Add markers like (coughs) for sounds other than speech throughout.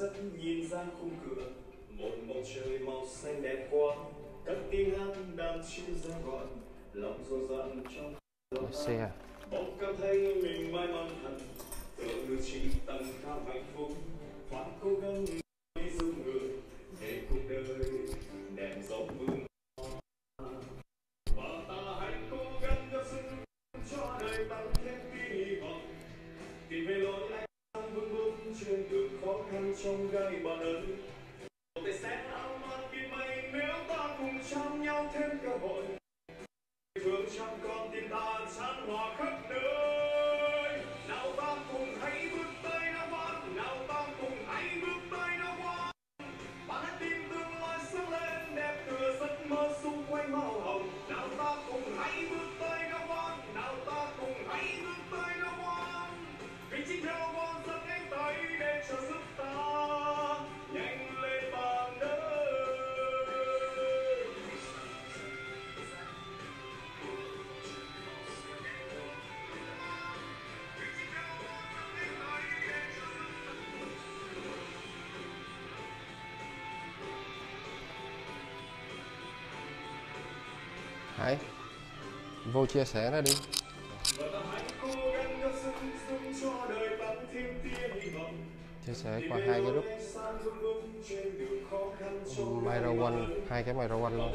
rất nhìn ra khung cửa một màu trời màu xanh đẹp quá các tiếng hát đang chịu ra gọi lòng rộn rộn trong xe à? bỗng cảm thấy mình may mắn hẳn tựa chỉ tầm cao hạnh phúc hãy vô chia sẻ nó đi chia sẻ qua hai cái group Myro One hai cái Myro One luôn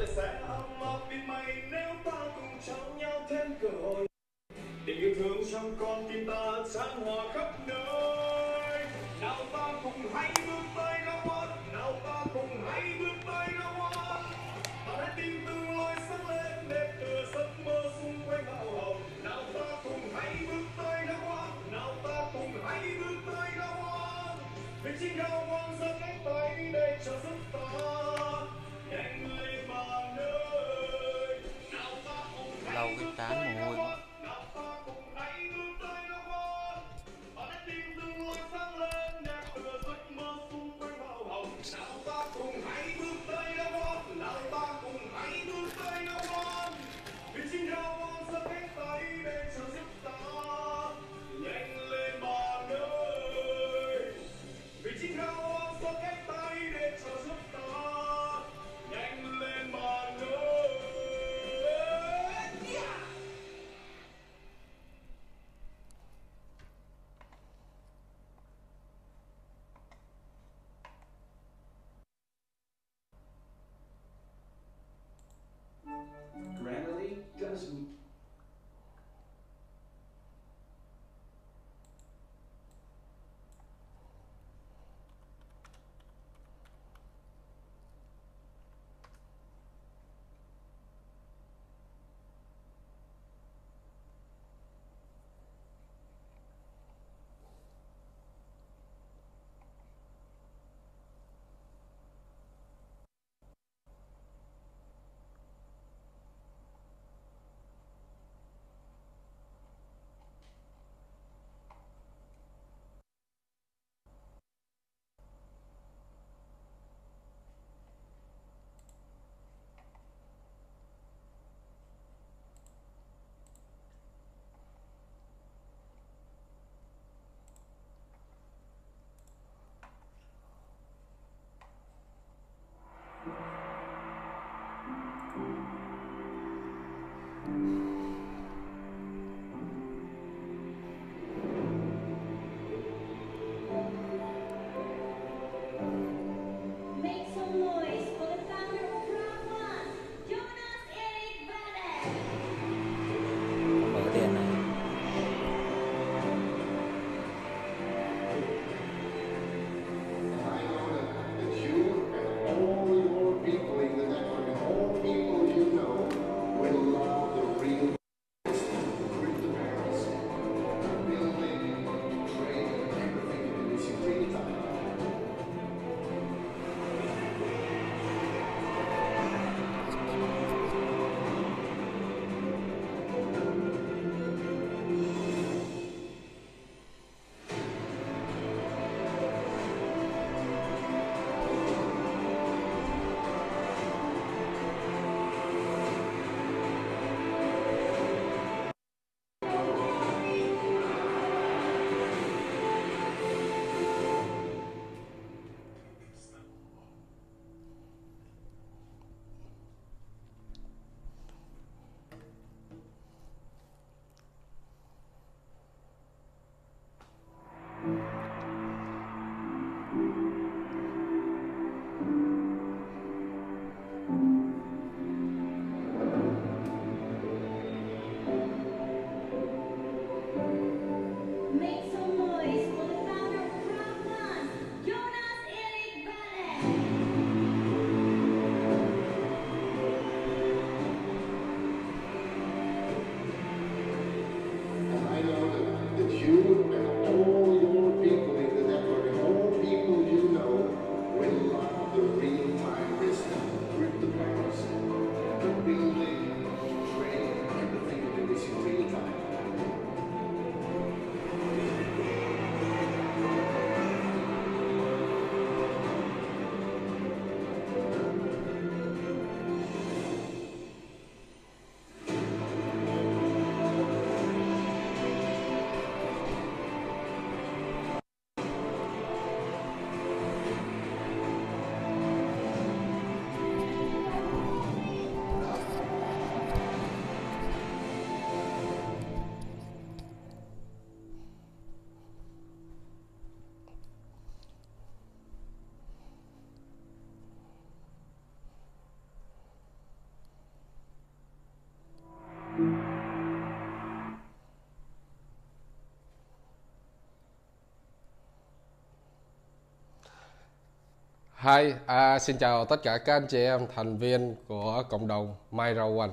Hi, à, xin chào tất cả các anh chị em thành viên của cộng đồng My Rau One.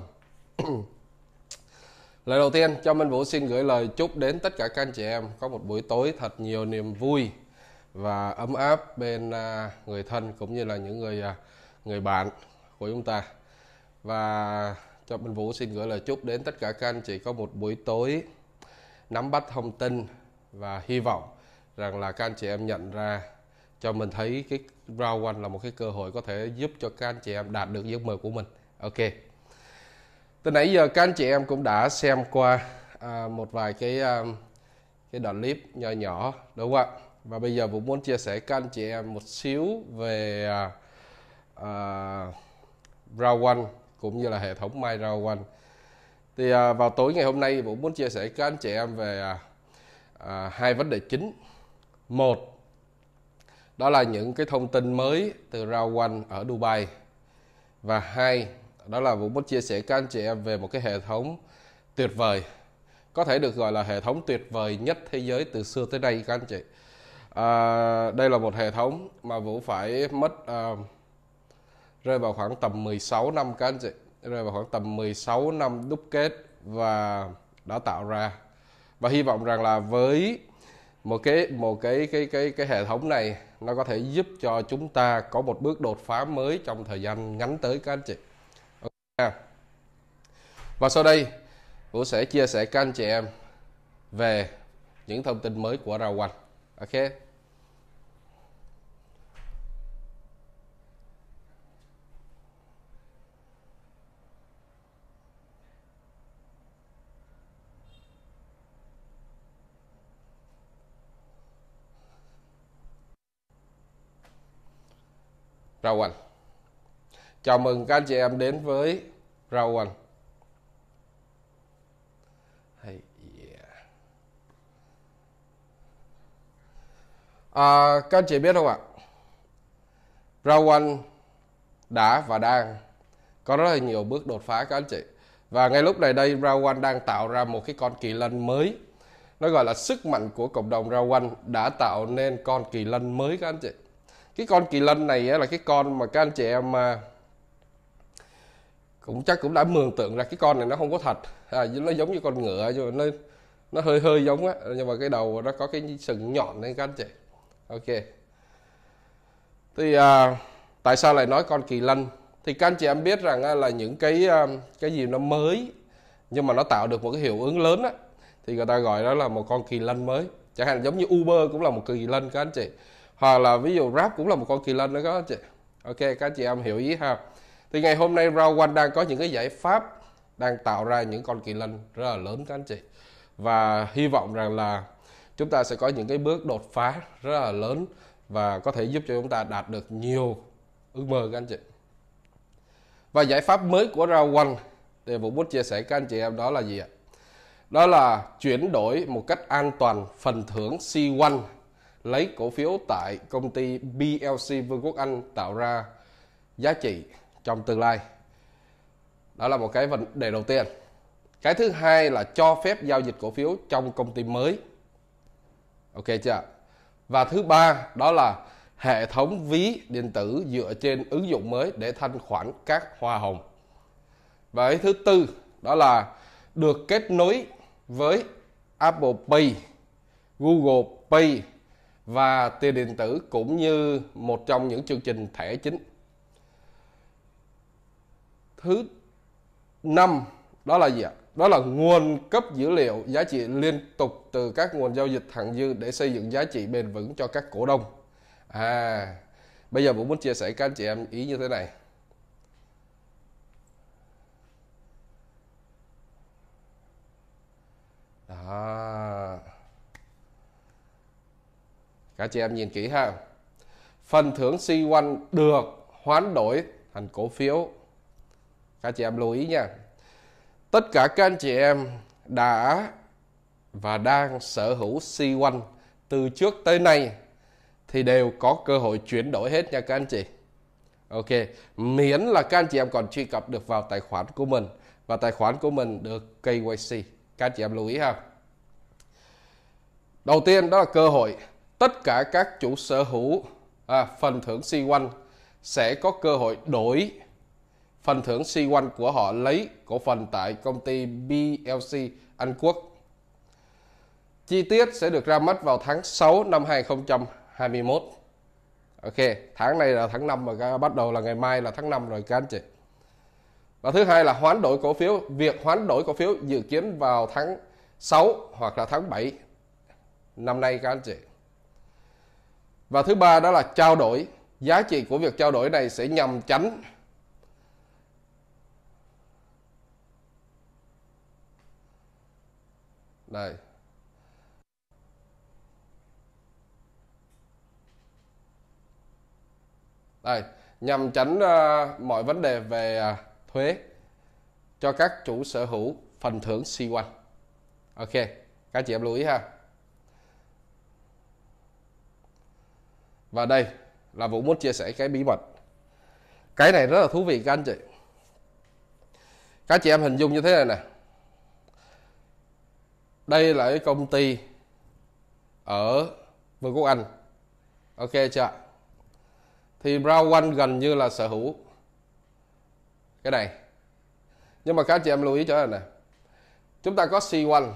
(clears throat) lời đầu tiên cho Minh Vũ xin gửi lời chúc đến tất cả các anh chị em có một buổi tối thật nhiều niềm vui và ấm áp bên à, người thân cũng như là những người à, người bạn của chúng ta. Và cho Minh Vũ xin gửi lời chúc đến tất cả các anh chị có một buổi tối nắm bắt thông tin và hy vọng rằng là các anh chị em nhận ra cho mình thấy cái round one là một cái cơ hội có thể giúp cho các anh chị em đạt được giấc mơ của mình ok từ nãy giờ các anh chị em cũng đã xem qua à, một vài cái à, cái đoạn clip nhỏ nhỏ đúng không ạ và bây giờ cũng muốn chia sẻ các anh chị em một xíu về à, à, round one cũng như là hệ thống my round one thì à, vào tối ngày hôm nay cũng muốn chia sẻ các anh chị em về à, à, hai vấn đề chính một đó là những cái thông tin mới từ rao quanh ở Dubai và hai đó là Vũ muốn chia sẻ các anh chị em về một cái hệ thống tuyệt vời có thể được gọi là hệ thống tuyệt vời nhất thế giới từ xưa tới nay các anh chị à, đây là một hệ thống mà Vũ phải mất à, rơi vào khoảng tầm 16 năm các anh chị rơi vào khoảng tầm 16 năm đúc kết và đã tạo ra và hy vọng rằng là với một cái một cái cái cái cái hệ thống này nó có thể giúp cho chúng ta có một bước đột phá mới trong thời gian ngắn tới các anh chị okay. và sau đây Vũ sẽ chia sẻ các anh chị em về những thông tin mới của Rao Quanh. Ok. rau Anh. Chào mừng các anh chị em đến với rau Anh. À, các anh chị biết không ạ? Rau Anh đã và đang có rất là nhiều bước đột phá các anh chị. Và ngay lúc này đây Rau Anh đang tạo ra một cái con kỳ lân mới. Nó gọi là sức mạnh của cộng đồng Rau Anh đã tạo nên con kỳ lân mới các anh chị cái con kỳ lân này là cái con mà các anh chị em à, cũng chắc cũng đã mường tượng ra cái con này nó không có thật à, nó giống như con ngựa nhưng mà nó nó hơi hơi giống á nhưng mà cái đầu nó có cái sừng nhọn đấy các anh chị ok thì à, tại sao lại nói con kỳ lân thì các anh chị em biết rằng là những cái à, cái gì nó mới nhưng mà nó tạo được một cái hiệu ứng lớn á thì người ta gọi đó là một con kỳ lân mới chẳng hạn giống như uber cũng là một kỳ lân các anh chị hoặc là ví dụ Grab cũng là một con kỳ lân đó các chị ok các chị em hiểu ý ha thì ngày hôm nay Rao One đang có những cái giải pháp đang tạo ra những con kỳ lân rất là lớn các anh chị và hy vọng rằng là chúng ta sẽ có những cái bước đột phá rất là lớn và có thể giúp cho chúng ta đạt được nhiều ước mơ các anh chị và giải pháp mới của Rao One để Vũ Bút chia sẻ các anh chị em đó là gì ạ? Đó là chuyển đổi một cách an toàn phần thưởng C1 lấy cổ phiếu tại công ty BLC Vương quốc Anh tạo ra giá trị trong tương lai. Đó là một cái vấn đề đầu tiên. Cái thứ hai là cho phép giao dịch cổ phiếu trong công ty mới. Ok chưa? Và thứ ba đó là hệ thống ví điện tử dựa trên ứng dụng mới để thanh khoản các hoa hồng. Và cái thứ tư đó là được kết nối với Apple Pay, Google Pay và tiền điện tử cũng như một trong những chương trình thẻ chính. Thứ năm đó là gì ạ? Đó là nguồn cấp dữ liệu giá trị liên tục từ các nguồn giao dịch thặng dư để xây dựng giá trị bền vững cho các cổ đông. À, bây giờ Vũ muốn chia sẻ các anh chị em ý như thế này. Đó. À, các chị em nhìn kỹ ha. Phần thưởng C1 được hoán đổi thành cổ phiếu. Các chị em lưu ý nha. Tất cả các anh chị em đã và đang sở hữu C1 từ trước tới nay thì đều có cơ hội chuyển đổi hết nha các anh chị. Ok, miễn là các anh chị em còn truy cập được vào tài khoản của mình và tài khoản của mình được KYC. Các anh chị em lưu ý ha. Đầu tiên đó là cơ hội tất cả các chủ sở hữu à, phần thưởng C1 sẽ có cơ hội đổi phần thưởng C1 của họ lấy cổ phần tại công ty BLC Anh Quốc. Chi tiết sẽ được ra mắt vào tháng 6 năm 2021. Ok, tháng này là tháng 5 mà bắt đầu là ngày mai là tháng 5 rồi các anh chị. Và thứ hai là hoán đổi cổ phiếu. Việc hoán đổi cổ phiếu dự kiến vào tháng 6 hoặc là tháng 7 năm nay các anh chị và thứ ba đó là trao đổi giá trị của việc trao đổi này sẽ nhằm tránh đây đây nhằm tránh uh, mọi vấn đề về uh, thuế cho các chủ sở hữu phần thưởng C1 ok các chị em lưu ý ha và đây là Vũ muốn chia sẻ cái bí mật cái này rất là thú vị các anh chị các chị em hình dung như thế này nè đây là cái công ty ở Vương quốc Anh ok chưa thì Brown One gần như là sở hữu cái này nhưng mà các chị em lưu ý cho này nè chúng ta có C1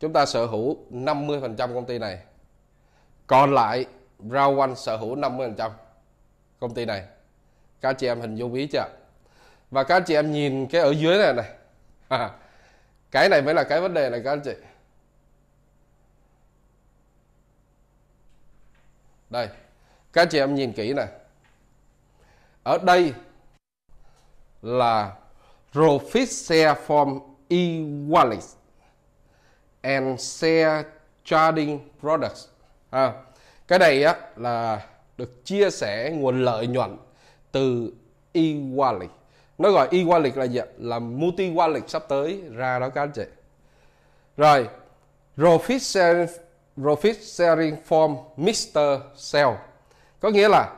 chúng ta sở hữu 50% công ty này còn lại Rao One sở hữu 50% công ty này các chị em hình dung ví chưa và các chị em nhìn cái ở dưới này này à, (laughs) cái này mới là cái vấn đề này các anh chị đây các chị em nhìn kỹ này ở đây là profit share from e-wallet and share trading products à, cái này á là được chia sẻ nguồn lợi nhuận từ e-wallet nó gọi e-wallet là gì là multi wallet sắp tới ra đó các anh chị rồi profit sharing, profit sharing form Mr. Sell có nghĩa là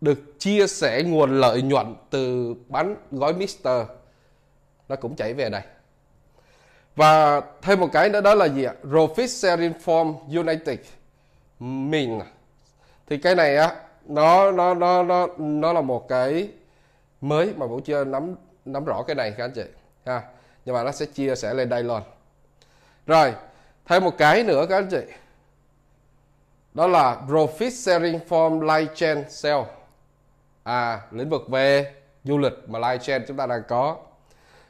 được chia sẻ nguồn lợi nhuận từ bán gói Mr. nó cũng chảy về đây và thêm một cái nữa đó là gì ạ Profit Sharing Form United mình thì cái này á nó nó nó nó nó là một cái mới mà vẫn chưa nắm nắm rõ cái này các anh chị ha nhưng mà nó sẽ chia sẻ lên đây luôn rồi thêm một cái nữa các anh chị đó là Profit Sharing Form Light Chain Sale à lĩnh vực về du lịch mà Light Chain chúng ta đang có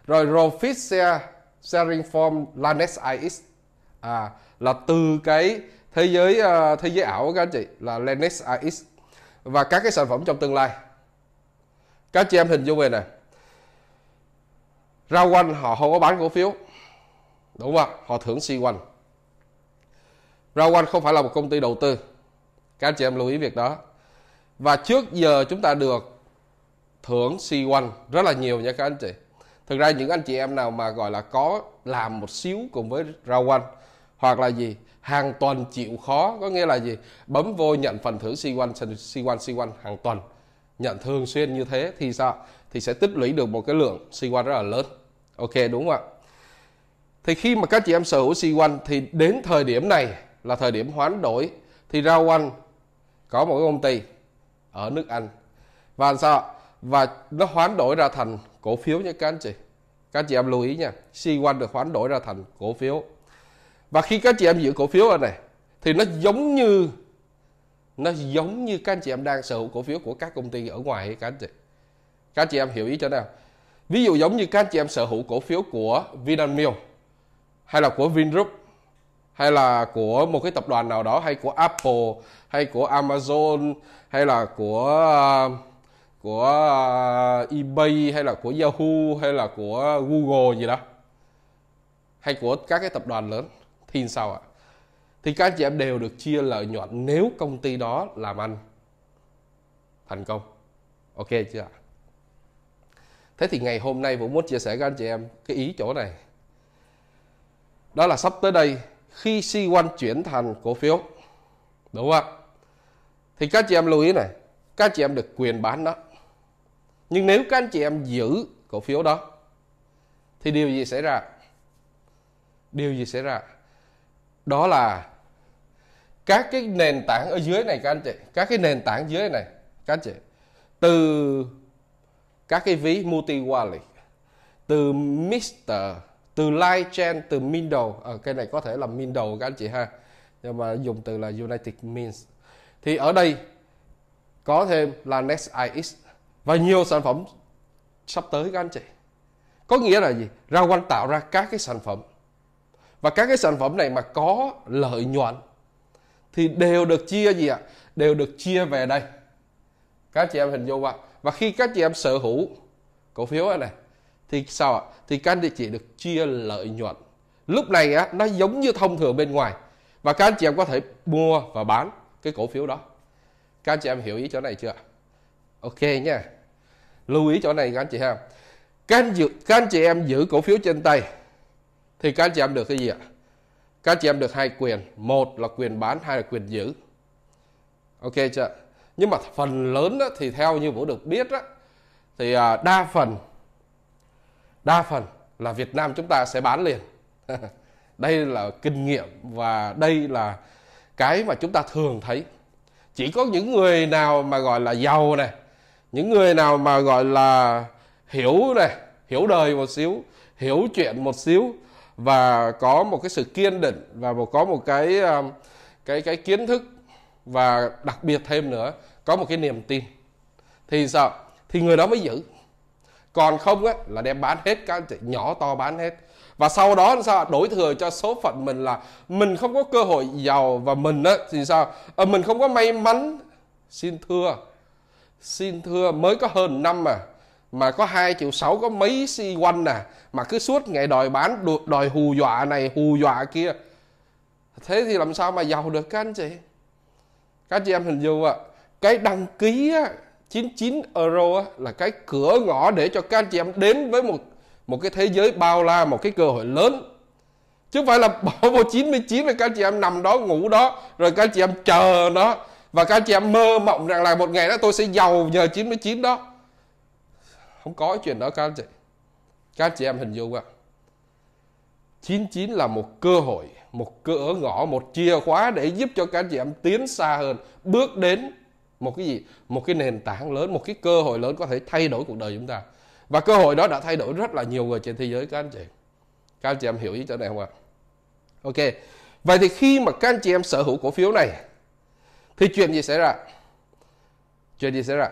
rồi Profit Share sharing Form Lanex IX à là từ cái thế giới uh, thế giới ảo các anh chị là Lanex IX và các cái sản phẩm trong tương lai các chị em hình dung về này ra quanh họ không có bán cổ phiếu đúng không họ thưởng si quanh ra quanh không phải là một công ty đầu tư các anh chị em lưu ý việc đó và trước giờ chúng ta được thưởng si quanh rất là nhiều nha các anh chị thực ra những anh chị em nào mà gọi là có làm một xíu cùng với rau quanh hoặc là gì hàng tuần chịu khó có nghĩa là gì bấm vô nhận phần thưởng C1 C1 C1 hàng tuần nhận thường xuyên như thế thì sao thì sẽ tích lũy được một cái lượng C1 rất là lớn ok đúng không ạ thì khi mà các chị em sở hữu C1 thì đến thời điểm này là thời điểm hoán đổi thì rau anh có một cái công ty ở nước Anh và sao và nó hoán đổi ra thành cổ phiếu nhé các anh chị các anh chị em lưu ý nha C1 được hoán đổi ra thành cổ phiếu và khi các chị em giữ cổ phiếu ở này thì nó giống như nó giống như các anh chị em đang sở hữu cổ phiếu của các công ty ở ngoài các anh chị các anh chị em hiểu ý cho nào ví dụ giống như các anh chị em sở hữu cổ phiếu của Vinamilk hay là của Vingroup hay là của một cái tập đoàn nào đó hay của Apple hay của Amazon hay là của uh, của ờ, eBay hay là của Yahoo hay là của Google gì đó hay của các cái tập đoàn lớn thì sao ạ? Thì các anh chị em đều được chia lợi nhuận nếu công ty đó làm ăn thành công. Ok chưa ạ? Thế thì ngày hôm nay Vũ muốn chia sẻ với anh chị em cái ý chỗ này. Đó là sắp tới đây khi C1 chuyển thành cổ phiếu. Đúng không ạ? Thì các chị em lưu ý này, các chị em được quyền bán đó nhưng nếu các anh chị em giữ cổ phiếu đó thì điều gì xảy ra điều gì xảy ra đó là các cái nền tảng ở dưới này các anh chị các cái nền tảng dưới này các anh chị từ các cái ví multi wallet từ Mister từ light chain từ Mindle à, ờ, cái này có thể là Mindle các anh chị ha nhưng mà dùng từ là United Mint thì ở đây có thêm là next NextIX và nhiều sản phẩm sắp tới các anh chị có nghĩa là gì ra quanh tạo ra các cái sản phẩm và các cái sản phẩm này mà có lợi nhuận thì đều được chia gì ạ đều được chia về đây các chị em hình dung ạ và khi các chị em sở hữu cổ phiếu này thì sao ạ thì các anh chị được chia lợi nhuận lúc này á nó giống như thông thường bên ngoài và các anh chị em có thể mua và bán cái cổ phiếu đó các anh chị em hiểu ý chỗ này chưa ok nha lưu ý chỗ này các anh chị ha các anh, các anh chị em giữ cổ phiếu trên tay thì các anh chị em được cái gì ạ các anh chị em được hai quyền một là quyền bán hai là quyền giữ ok chưa nhưng mà phần lớn đó, thì theo như vũ được biết đó, thì à, đa phần đa phần là Việt Nam chúng ta sẽ bán liền (laughs) đây là kinh nghiệm và đây là cái mà chúng ta thường thấy chỉ có những người nào mà gọi là giàu này những người nào mà gọi là hiểu này hiểu đời một xíu hiểu chuyện một xíu và có một cái sự kiên định và một có một cái um, cái cái kiến thức và đặc biệt thêm nữa có một cái niềm tin thì sao thì người đó mới giữ còn không á là đem bán hết các anh chị nhỏ to bán hết và sau đó sao đổi thừa cho số phận mình là mình không có cơ hội giàu và mình á thì sao à, mình không có may mắn xin thưa xin thưa mới có hơn năm mà mà có hai triệu sáu có mấy si quanh nè à, mà cứ suốt ngày đòi bán đòi hù dọa này hù dọa kia thế thì làm sao mà giàu được các anh chị các chị em hình dung ạ cái đăng ký á, 99 euro á, là cái cửa ngõ để cho các anh chị em đến với một một cái thế giới bao la một cái cơ hội lớn chứ không phải là bỏ vô 99 là các anh chị em nằm đó ngủ đó rồi các anh chị em chờ nó và các anh chị em mơ mộng rằng là một ngày đó tôi sẽ giàu nhờ 99 đó không có chuyện đó các anh chị các anh chị em hình dung ạ 99 là một cơ hội một cửa ngõ một chìa khóa để giúp cho các anh chị em tiến xa hơn bước đến một cái gì một cái nền tảng lớn một cái cơ hội lớn có thể thay đổi cuộc đời chúng ta và cơ hội đó đã thay đổi rất là nhiều người trên thế giới các anh chị các anh chị em hiểu ý chỗ này không ạ ok vậy thì khi mà các anh chị em sở hữu cổ phiếu này thì chuyện gì xảy ra? Chuyện gì xảy ra?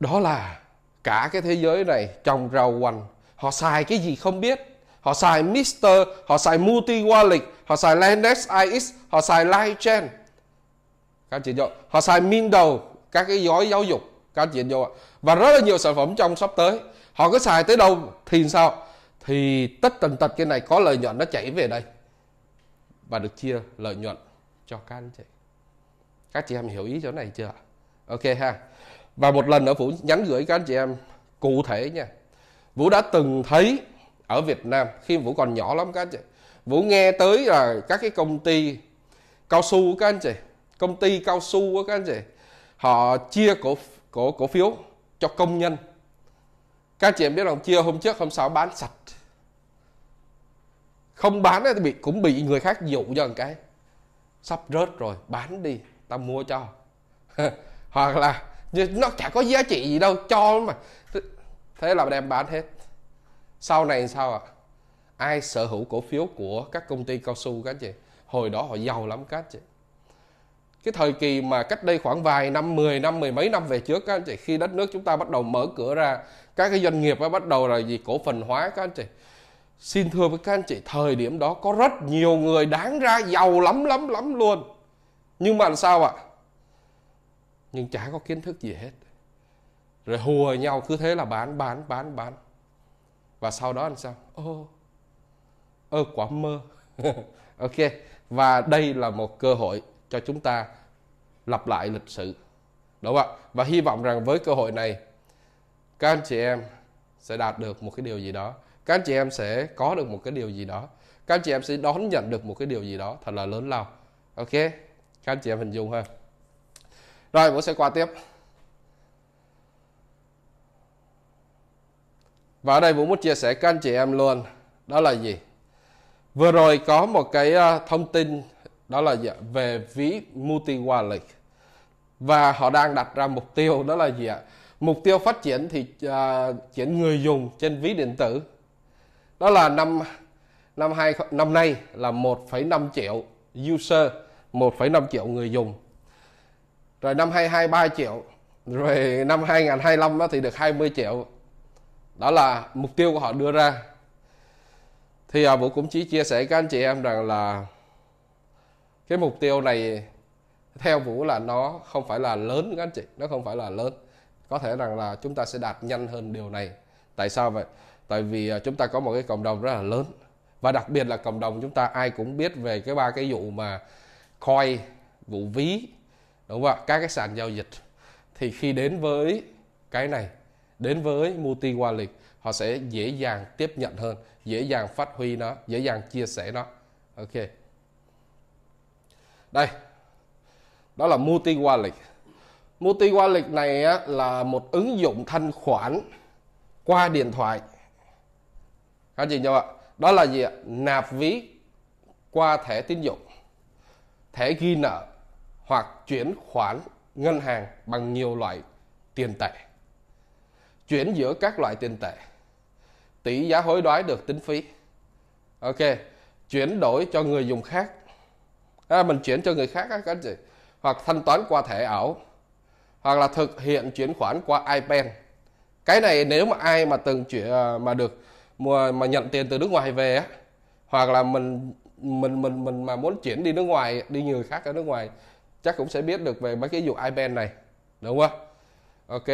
Đó là cả cái thế giới này trồng rau quanh. Họ xài cái gì không biết. Họ xài Mister, họ xài Multi Wallet, họ xài Landex IX, họ xài LiveChain. Các anh chị vô. Họ xài min Mindle, các cái gói giáo dục. Các anh chị vô Và rất là nhiều sản phẩm trong sắp tới. Họ cứ xài tới đâu thì sao? Thì tất tần tật cái này có lợi nhuận nó chảy về đây. Và được chia lợi nhuận cho các anh chị các chị em hiểu ý chỗ này chưa ok ha và một lần nữa vũ nhắn gửi các anh chị em cụ thể nha vũ đã từng thấy ở việt nam khi vũ còn nhỏ lắm các anh chị vũ nghe tới là các cái công ty cao su các anh chị công ty cao su các anh chị họ chia cổ cổ cổ phiếu cho công nhân các anh chị em biết là chia hôm trước hôm sau bán sạch không bán thì bị cũng bị người khác dụ cho một cái sắp rớt rồi bán đi tao mua cho (laughs) hoặc là nó chả có giá trị gì đâu cho mà thế là đem bán hết sau này sao ạ à? ai sở hữu cổ phiếu của các công ty cao su các chị hồi đó họ giàu lắm các chị cái thời kỳ mà cách đây khoảng vài năm mười năm mười mấy năm về trước các anh chị khi đất nước chúng ta bắt đầu mở cửa ra các cái doanh nghiệp bắt đầu là gì cổ phần hóa các anh chị xin thưa với các anh chị thời điểm đó có rất nhiều người đáng ra giàu lắm lắm lắm luôn nhưng mà sao ạ nhưng chả có kiến thức gì hết rồi hùa nhau cứ thế là bán bán bán bán và sau đó làm sao ơ, ơ quả mơ (laughs) ok và đây là một cơ hội cho chúng ta lặp lại lịch sử đúng không ạ và hy vọng rằng với cơ hội này các anh chị em sẽ đạt được một cái điều gì đó các anh chị em sẽ có được một cái điều gì đó các anh chị em sẽ đón nhận được một cái điều gì đó thật là lớn lao ok các anh chị em hình dung ha rồi bữa sẽ qua tiếp và ở đây Vũ muốn chia sẻ các anh chị em luôn đó là gì vừa rồi có một cái ờ, thông tin đó là về ví multi wallet và họ đang đặt ra mục tiêu đó là gì ạ mục tiêu phát triển thì uh, chuyển người dùng trên ví điện tử đó là năm năm hai năm nay là 1,5 triệu user 1,5 triệu người dùng rồi năm 22 3 triệu rồi năm 2025 đó thì được 20 triệu đó là mục tiêu của họ đưa ra thì à, Vũ cũng chỉ chia sẻ các anh chị em rằng là cái mục tiêu này theo Vũ là nó không phải là lớn các anh chị nó không phải là lớn có thể rằng là chúng ta sẽ đạt nhanh hơn điều này tại sao vậy tại vì à, chúng ta có một cái cộng đồng rất là lớn và đặc biệt là cộng đồng chúng ta ai cũng biết về cái ba cái vụ mà coin vụ ví đúng không ạ các cái sàn giao dịch thì khi đến với cái này đến với multi wallet họ sẽ dễ dàng tiếp nhận hơn dễ dàng phát huy nó dễ dàng chia sẻ nó ok đây đó là multi wallet multi wallet này á, là một ứng dụng thanh khoản qua điện thoại các chị nhau ạ đó là gì ạ nạp ví qua thẻ tín dụng thẻ ghi nợ hoặc chuyển khoản ngân hàng bằng nhiều loại tiền tệ. Chuyển giữa các loại tiền tệ. Tỷ giá hối đoái được tính phí. Ok, chuyển đổi cho người dùng khác. À, mình chuyển cho người khác các anh chị. Hoặc thanh toán qua thẻ ảo. Hoặc là thực hiện chuyển khoản qua IPAN. Cái này nếu mà ai mà từng chuyển à, mà được mà, mà nhận tiền từ nước ngoài về á, hoặc là mình mình mình mình mà muốn chuyển đi nước ngoài đi người khác ở nước ngoài chắc cũng sẽ biết được về mấy cái vụ iPad này đúng không ok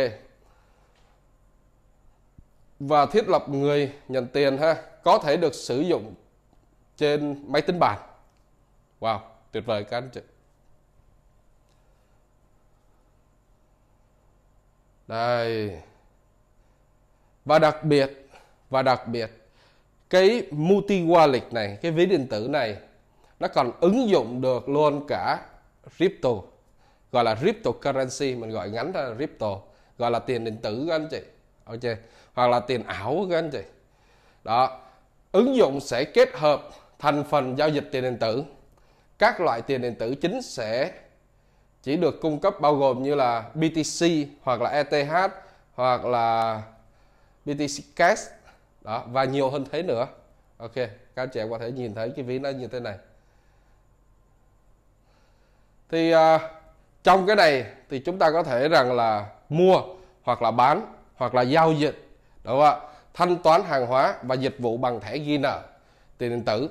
và thiết lập người nhận tiền ha có thể được sử dụng trên máy tính bàn wow tuyệt vời các anh chị đây và đặc biệt và đặc biệt cái multi wallet này cái ví điện tử này nó còn ứng dụng được luôn cả crypto gọi là crypto currency mình gọi ngắn là crypto gọi là tiền điện tử các anh chị ok hoặc là tiền ảo các anh chị đó ứng dụng sẽ kết hợp thành phần giao dịch tiền điện tử các loại tiền điện tử chính sẽ chỉ được cung cấp bao gồm như là BTC hoặc là ETH hoặc là BTC Cash đó và nhiều hơn thế nữa ok các anh chị em có thể nhìn thấy cái ví nó như thế này thì uh, trong cái này thì chúng ta có thể rằng là mua hoặc là bán hoặc là giao dịch đúng không ạ thanh toán hàng hóa và dịch vụ bằng thẻ ghi nợ tiền điện tử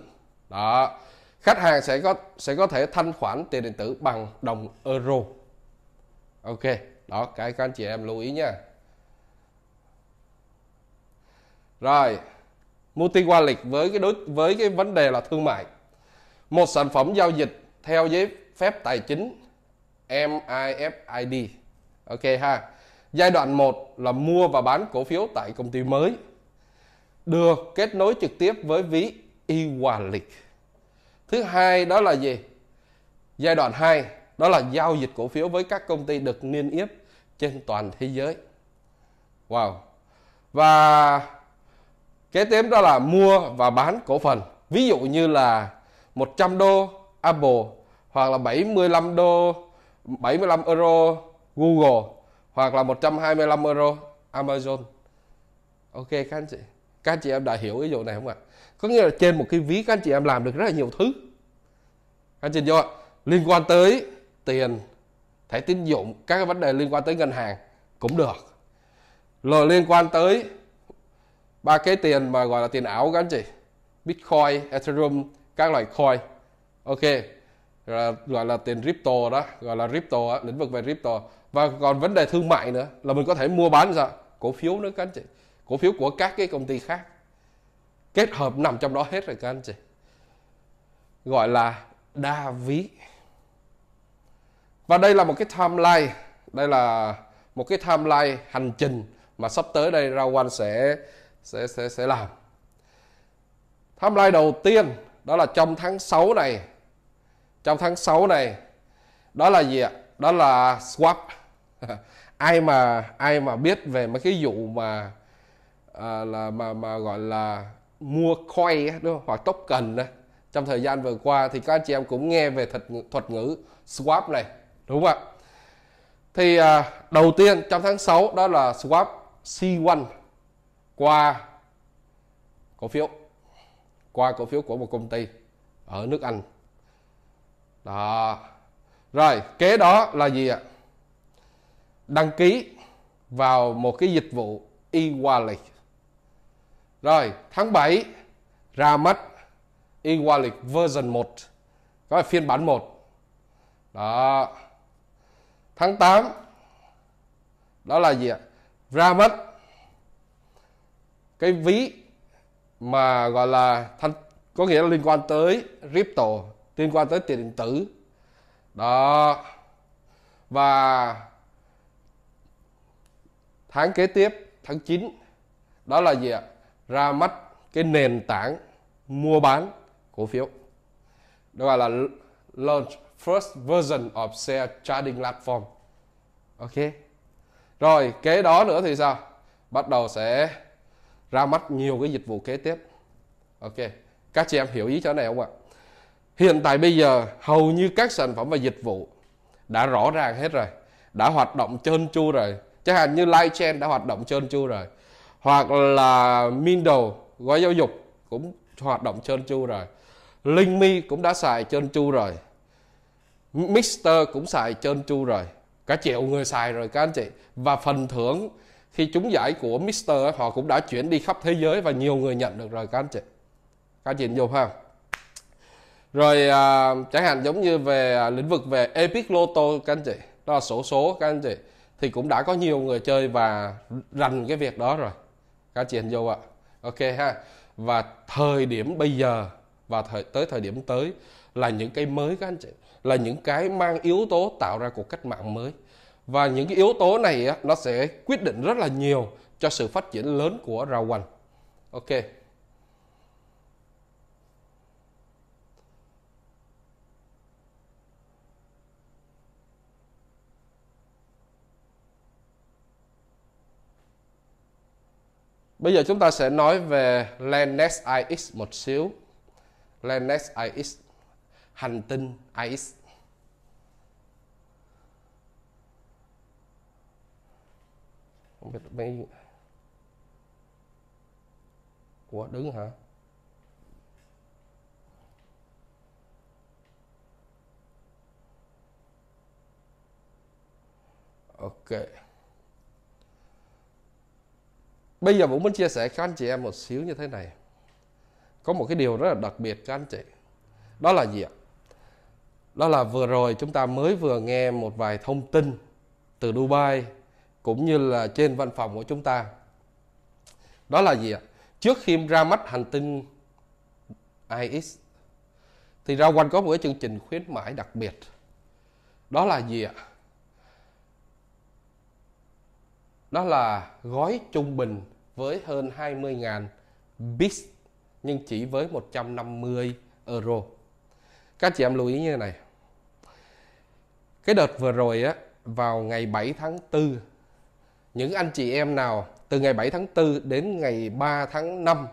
đó khách hàng sẽ có sẽ có thể thanh khoản tiền điện tử bằng đồng euro ok đó cái các anh chị em lưu ý nha rồi multi wallet với cái đối với cái vấn đề là thương mại một sản phẩm giao dịch theo giấy phép tài chính MIFID ok ha giai đoạn 1 là mua và bán cổ phiếu tại công ty mới được kết nối trực tiếp với ví e-wallet thứ hai đó là gì giai đoạn 2 đó là giao dịch cổ phiếu với các công ty được niêm yết trên toàn thế giới wow và Kế tiếp đó là mua và bán cổ phần. Ví dụ như là 100 đô Apple hoặc là 75 đô 75 euro Google hoặc là 125 euro Amazon. Ok các anh chị. Các anh chị em đã hiểu ví dụ này không ạ? Có nghĩa là trên một cái ví các anh chị em làm được rất là nhiều thứ. Các anh chị vô liên quan tới tiền, thẻ tín dụng, các cái vấn đề liên quan tới ngân hàng cũng được. Rồi liên quan tới ba cái tiền mà gọi là tiền ảo các anh chị bitcoin ethereum các loại coin ok là, gọi là tiền crypto đó gọi là crypto đó, lĩnh vực về crypto và còn vấn đề thương mại nữa là mình có thể mua bán ra cổ phiếu nữa các anh chị cổ phiếu của các cái công ty khác kết hợp nằm trong đó hết rồi các anh chị gọi là đa ví và đây là một cái timeline đây là một cái timeline hành trình mà sắp tới đây ra Rawan sẽ sẽ sẽ sẽ làm tham lai đầu tiên đó là trong tháng 6 này trong tháng 6 này đó là gì ạ đó là swap (laughs) ai mà ai mà biết về mấy cái vụ mà à, là mà mà gọi là mua coin đúng không hoặc token đó. trong thời gian vừa qua thì các anh chị em cũng nghe về thuật thuật ngữ swap này đúng không ạ thì à, đầu tiên trong tháng 6 đó là swap C1 qua cổ phiếu qua cổ phiếu của một công ty ở nước Anh đó rồi kế đó là gì ạ đăng ký vào một cái dịch vụ e-wallet rồi tháng 7 ra mắt e-wallet version 1 có phiên bản 1 đó tháng 8 đó là gì ạ ra mắt cái ví mà gọi là thanh có nghĩa là liên quan tới crypto liên quan tới tiền điện tử đó và tháng kế tiếp tháng 9 đó là gì ạ ra mắt cái nền tảng mua bán cổ phiếu đó gọi là launch first version of share trading platform ok rồi kế đó nữa thì sao bắt đầu sẽ ra mắt nhiều cái dịch vụ kế tiếp ok các chị em hiểu ý chỗ này không ạ hiện tại bây giờ hầu như các sản phẩm và dịch vụ đã rõ ràng hết rồi đã hoạt động trơn tru rồi chẳng hạn như live chain đã hoạt động trơn tru rồi hoặc là Mindle gói giáo dục cũng hoạt động trơn tru rồi Linh Mi cũng đã xài trơn tru rồi Mister cũng xài trơn tru rồi cả triệu người xài rồi các anh chị và phần thưởng khi chúng giải của Mister họ cũng đã chuyển đi khắp thế giới và nhiều người nhận được rồi các anh chị các anh chị nhiều không rồi à, chẳng hạn giống như về à, lĩnh vực về Epic Lotto các anh chị đó là sổ số, số các anh chị thì cũng đã có nhiều người chơi và rành cái việc đó rồi các anh chị hình dung ạ ok ha và thời điểm bây giờ và thời, tới thời điểm tới là những cái mới các anh chị là những cái mang yếu tố tạo ra cuộc cách mạng mới và những cái yếu tố này nó sẽ quyết định rất là nhiều cho sự phát triển lớn của rau quanh ok Bây giờ chúng ta sẽ nói về Lennex IX một xíu. Lennex IX, hành tinh IX. Bịt mi Ủa đứng hả Ok Bây giờ Vũ muốn chia sẻ các anh chị em một xíu như thế này Có một cái điều rất là đặc biệt các anh chị Đó là gì ạ? Đó là vừa rồi chúng ta mới vừa nghe một vài thông tin từ Dubai cũng như là trên văn phòng của chúng ta đó là gì ạ trước khi ra mắt hành tinh IX thì ra quanh có một cái chương trình khuyến mãi đặc biệt đó là gì ạ đó là gói trung bình với hơn 20.000 bits nhưng chỉ với 150 euro các chị em lưu ý như thế này cái đợt vừa rồi á vào ngày 7 tháng 4 những anh chị em nào từ ngày 7 tháng 4 đến ngày 3 tháng 5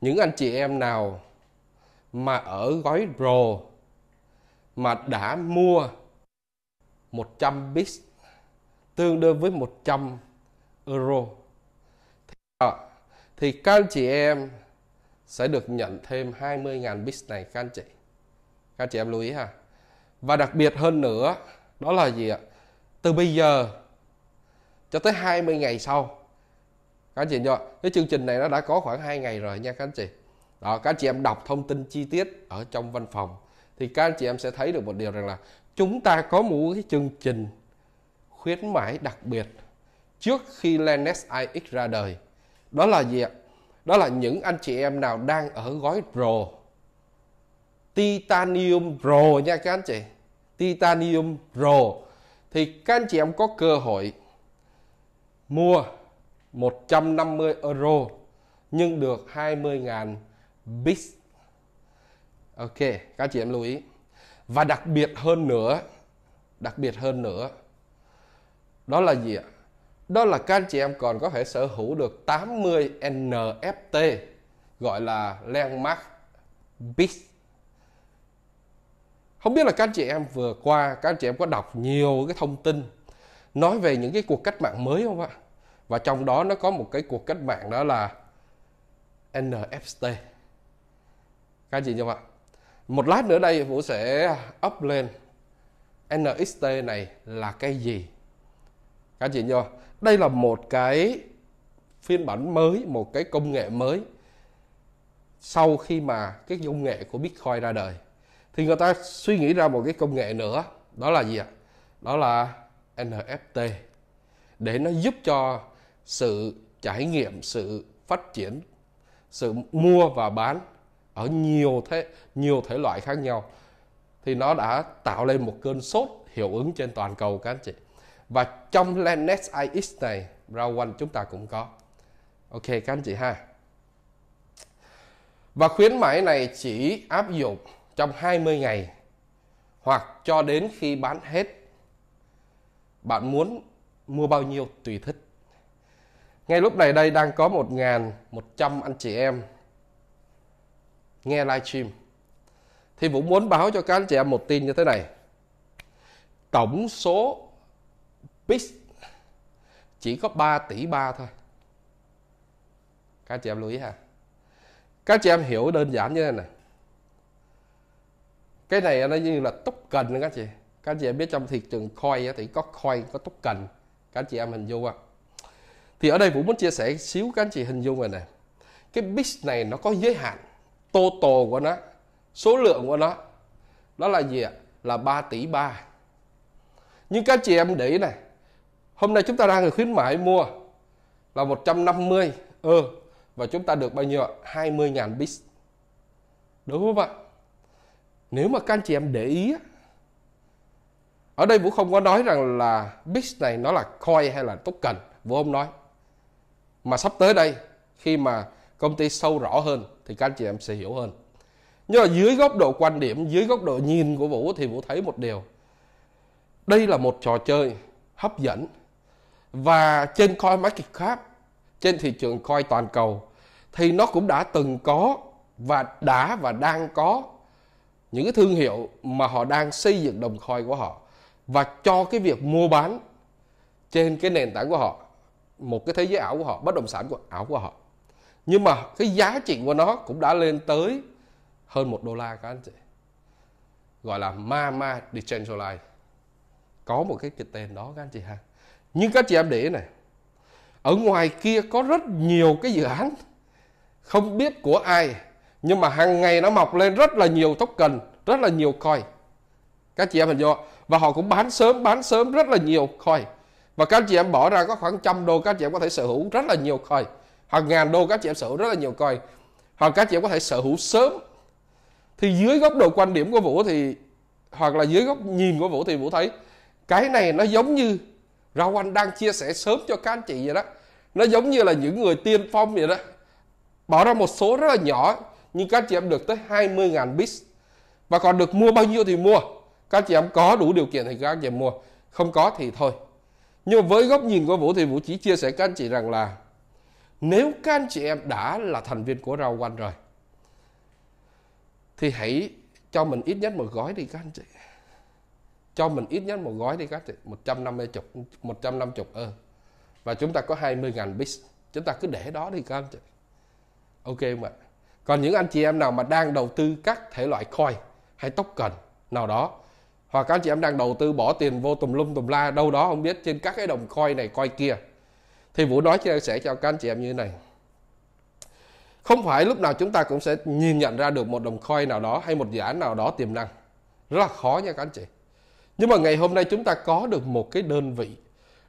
những anh chị em nào mà ở gói Pro mà đã mua 100 bits tương đương với 100 euro thì, à, thì các anh chị em sẽ được nhận thêm 20.000 bits này các anh chị các anh chị em lưu ý ha và đặc biệt hơn nữa đó là gì ạ từ bây giờ cho tới 20 ngày sau các anh chị nhớ cái chương trình này nó đã có khoảng 2 ngày rồi nha các anh chị đó các anh chị em đọc thông tin chi tiết ở trong văn phòng thì các anh chị em sẽ thấy được một điều rằng là chúng ta có một cái chương trình khuyến mãi đặc biệt trước khi Lennox IX ra đời đó là gì ạ đó là những anh chị em nào đang ở gói Pro Titanium Pro nha các anh chị Titanium Pro thì các anh chị em có cơ hội mua 150 euro nhưng được 20.000 bits. Ok, các chị em lưu ý. Và đặc biệt hơn nữa, đặc biệt hơn nữa, đó là gì ạ? Đó là các chị em còn có thể sở hữu được 80 NFT gọi là landmark bits. Không biết là các chị em vừa qua các chị em có đọc nhiều cái thông tin nói về những cái cuộc cách mạng mới không ạ? và trong đó nó có một cái cuộc cách mạng đó là NFT các chị không ạ một lát nữa đây Vũ sẽ up lên NXT này là cái gì các chị nhớ đây là một cái phiên bản mới một cái công nghệ mới sau khi mà cái công nghệ của Bitcoin ra đời thì người ta suy nghĩ ra một cái công nghệ nữa đó là gì ạ đó là NFT để nó giúp cho sự trải nghiệm sự phát triển sự mua và bán ở nhiều thế nhiều thể loại khác nhau thì nó đã tạo lên một cơn sốt hiệu ứng trên toàn cầu các anh chị và trong Lennex IX này round one chúng ta cũng có ok các anh chị ha và khuyến mãi này chỉ áp dụng trong 20 ngày hoặc cho đến khi bán hết bạn muốn mua bao nhiêu tùy thích ngay lúc này đây đang có 1.100 anh chị em nghe livestream thì Vũ muốn báo cho các anh chị em một tin như thế này tổng số bit chỉ có 3 tỷ 3 thôi các chị em lưu ý ha các chị em hiểu đơn giản như thế này cái này nó như là túc token các chị các chị em biết trong thị trường coin thì có coin có túc cần, các chị em hình dung không thì ở đây Vũ muốn chia sẻ xíu các anh chị hình dung về này cái bit này nó có giới hạn total của nó số lượng của nó đó là gì ạ là 3 tỷ 3 nhưng các chị em để ý này hôm nay chúng ta đang khuyến mãi mua là 150 ừ và chúng ta được bao nhiêu ạ 20.000 bit đúng không ạ nếu mà các anh chị em để ý ở đây Vũ không có nói rằng là bit này nó là coin hay là token Vũ không nói mà sắp tới đây khi mà công ty sâu rõ hơn thì các anh chị em sẽ hiểu hơn nhưng mà dưới góc độ quan điểm dưới góc độ nhìn của vũ thì vũ thấy một điều đây là một trò chơi hấp dẫn và trên coi market cap trên thị trường coi toàn cầu thì nó cũng đã từng có và đã và đang có những cái thương hiệu mà họ đang xây dựng đồng coin của họ và cho cái việc mua bán trên cái nền tảng của họ một cái thế giới ảo của họ bất động sản của ảo của họ nhưng mà cái giá trị của nó cũng đã lên tới hơn một đô la các anh chị gọi là Mama Decentralized có một cái, cái tên đó các anh chị ha nhưng các chị em để này ở ngoài kia có rất nhiều cái dự án không biết của ai nhưng mà hàng ngày nó mọc lên rất là nhiều token rất là nhiều coin các chị em hình dung và họ cũng bán sớm bán sớm rất là nhiều coin và các chị em bỏ ra có khoảng trăm đô các chị em có thể sở hữu rất là nhiều coin hàng ngàn đô các chị em sở hữu rất là nhiều coin hoặc các chị em có thể sở hữu sớm thì dưới góc độ quan điểm của vũ thì hoặc là dưới góc nhìn của vũ thì vũ thấy cái này nó giống như rau anh đang chia sẻ sớm cho các anh chị vậy đó nó giống như là những người tiên phong vậy đó bỏ ra một số rất là nhỏ nhưng các chị em được tới 20.000 bits và còn được mua bao nhiêu thì mua các chị em có đủ điều kiện thì các chị em mua không có thì thôi nhưng mà với góc nhìn của Vũ thì Vũ chỉ chia sẻ các anh chị rằng là nếu các anh chị em đã là thành viên của rao Quanh rồi thì hãy cho mình ít nhất một gói đi các anh chị cho mình ít nhất một gói đi các chị 150 chục 150 chục ơ ừ. và chúng ta có 20.000 bits chúng ta cứ để đó đi các anh chị ok mà còn những anh chị em nào mà đang đầu tư các thể loại coin hay token nào đó hoặc anh chị em đang đầu tư bỏ tiền vô tùm lum tùm la đâu đó không biết trên các cái đồng coin này coin kia thì Vũ nói chia sẻ cho các anh chị em như thế này không phải lúc nào chúng ta cũng sẽ nhìn nhận ra được một đồng coin nào đó hay một dự án nào đó tiềm năng rất là khó nha các anh chị nhưng mà ngày hôm nay chúng ta có được một cái đơn vị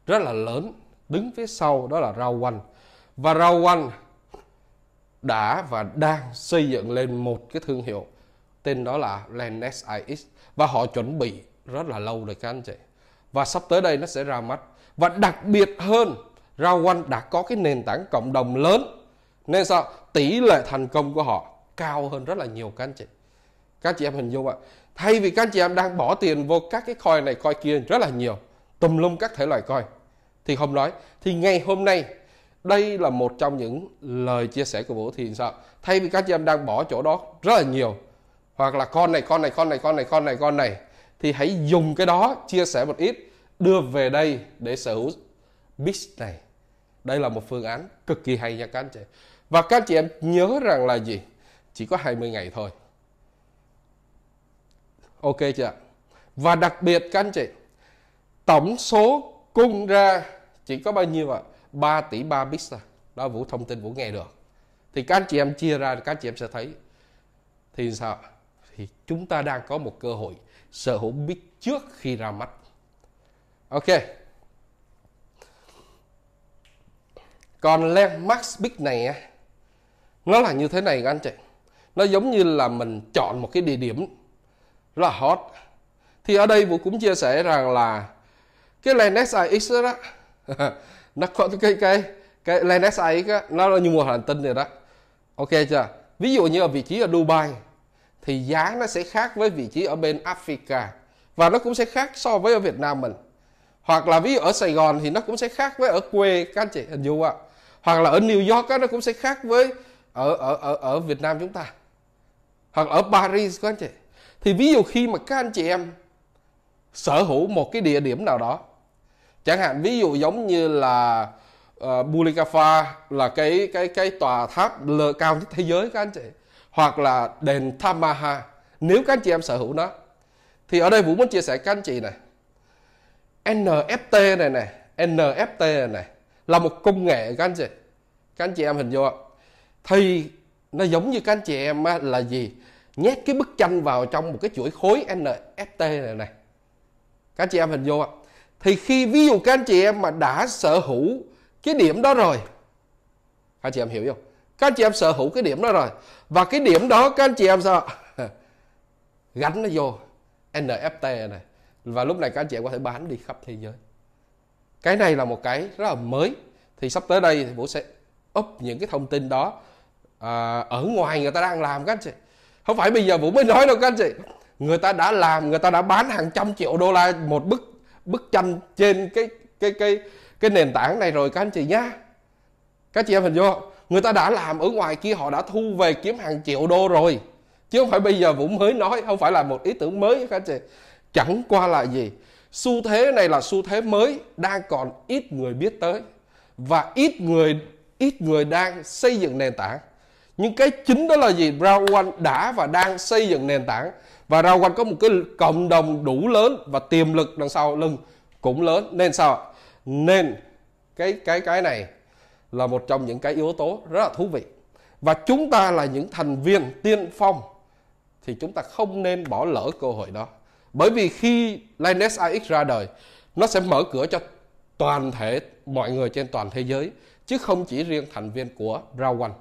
rất là lớn đứng phía sau đó là Rao quanh và Rao quanh đã và đang xây dựng lên một cái thương hiệu tên đó là Lennex IX và họ chuẩn bị rất là lâu rồi các anh chị và sắp tới đây nó sẽ ra mắt và đặc biệt hơn rao quanh đã có cái nền tảng cộng đồng lớn nên sao tỷ lệ thành công của họ cao hơn rất là nhiều các anh chị các chị em hình dung ạ thay vì các anh chị em đang bỏ tiền vô các cái coi này coi kia rất là nhiều tùm lum các thể loại coi thì không nói thì ngày hôm nay đây là một trong những lời chia sẻ của vũ thì sao thay vì các chị em đang bỏ chỗ đó rất là nhiều hoặc là con này con này con này con này con này con này thì hãy dùng cái đó chia sẻ một ít đưa về đây để sở hữu bits này đây là một phương án cực kỳ hay nha các anh chị và các anh chị em nhớ rằng là gì chỉ có 20 ngày thôi ok chưa và đặc biệt các anh chị tổng số cung ra chỉ có bao nhiêu ạ à? 3 tỷ 3 bit à đó vũ thông tin vũ nghe được thì các anh chị em chia ra các anh chị em sẽ thấy thì sao thì chúng ta đang có một cơ hội sở hữu big trước khi ra mắt ok còn landmark big này nó là như thế này các anh chị nó giống như là mình chọn một cái địa điểm rất là hot thì ở đây vũ cũng chia sẻ rằng là cái Lennox IX đó, đó (laughs) nó có cái cái cái Lennox IX đó, nó là như mùa hành tinh rồi đó ok chưa ví dụ như ở vị trí ở Dubai thì giá nó sẽ khác với vị trí ở bên Africa và nó cũng sẽ khác so với ở Việt Nam mình hoặc là ví dụ ở Sài Gòn thì nó cũng sẽ khác với ở quê các anh chị hình dung ạ hoặc là ở New York đó, nó cũng sẽ khác với ở ở ở ở Việt Nam chúng ta hoặc ở Paris các anh chị thì ví dụ khi mà các anh chị em sở hữu một cái địa điểm nào đó chẳng hạn ví dụ giống như là uh, ờ, Bulikafa là cái cái cái tòa tháp lờ cao nhất thế giới các anh chị hoặc là đền Tamaha nếu các anh chị em sở hữu nó thì ở đây Vũ muốn chia sẻ các anh chị này NFT này này NFT này, này là một công nghệ các anh chị các anh chị em hình vô thì nó giống như các anh chị em là gì nhét cái bức tranh vào trong một cái chuỗi khối NFT này này các anh chị em hình vô thì khi ví dụ các anh chị em mà đã sở hữu cái điểm đó rồi các anh chị em hiểu không các anh chị em sở hữu cái điểm đó rồi và cái điểm đó các anh chị em sao (laughs) gắn nó vô NFT này và lúc này các anh chị em có thể bán đi khắp thế giới cái này là một cái rất là mới thì sắp tới đây thì Vũ sẽ up những cái thông tin đó à, ở ngoài người ta đang làm các anh chị không phải bây giờ Vũ mới nói đâu các anh chị người ta đã làm người ta đã bán hàng trăm triệu đô la một bức bức tranh trên cái cái cái cái nền tảng này rồi các anh chị nhá các chị em hình vô người ta đã làm ở ngoài kia họ đã thu về kiếm hàng triệu đô rồi chứ không phải bây giờ vũ mới nói không phải là một ý tưởng mới các anh chị chẳng qua là gì xu thế này là xu thế mới đang còn ít người biết tới và ít người ít người đang xây dựng nền tảng nhưng cái chính đó là gì Rao Quanh đã và đang xây dựng nền tảng và Rao Quanh có một cái cộng đồng đủ lớn và tiềm lực đằng sau lưng cũng lớn nên sao nên cái cái cái này là một trong những cái yếu tố rất là thú vị và chúng ta là những thành viên tiên phong thì chúng ta không nên bỏ lỡ cơ hội đó bởi vì khi Linux AX ra đời nó sẽ mở cửa cho toàn thể mọi người trên toàn thế giới chứ không chỉ riêng thành viên của Rao One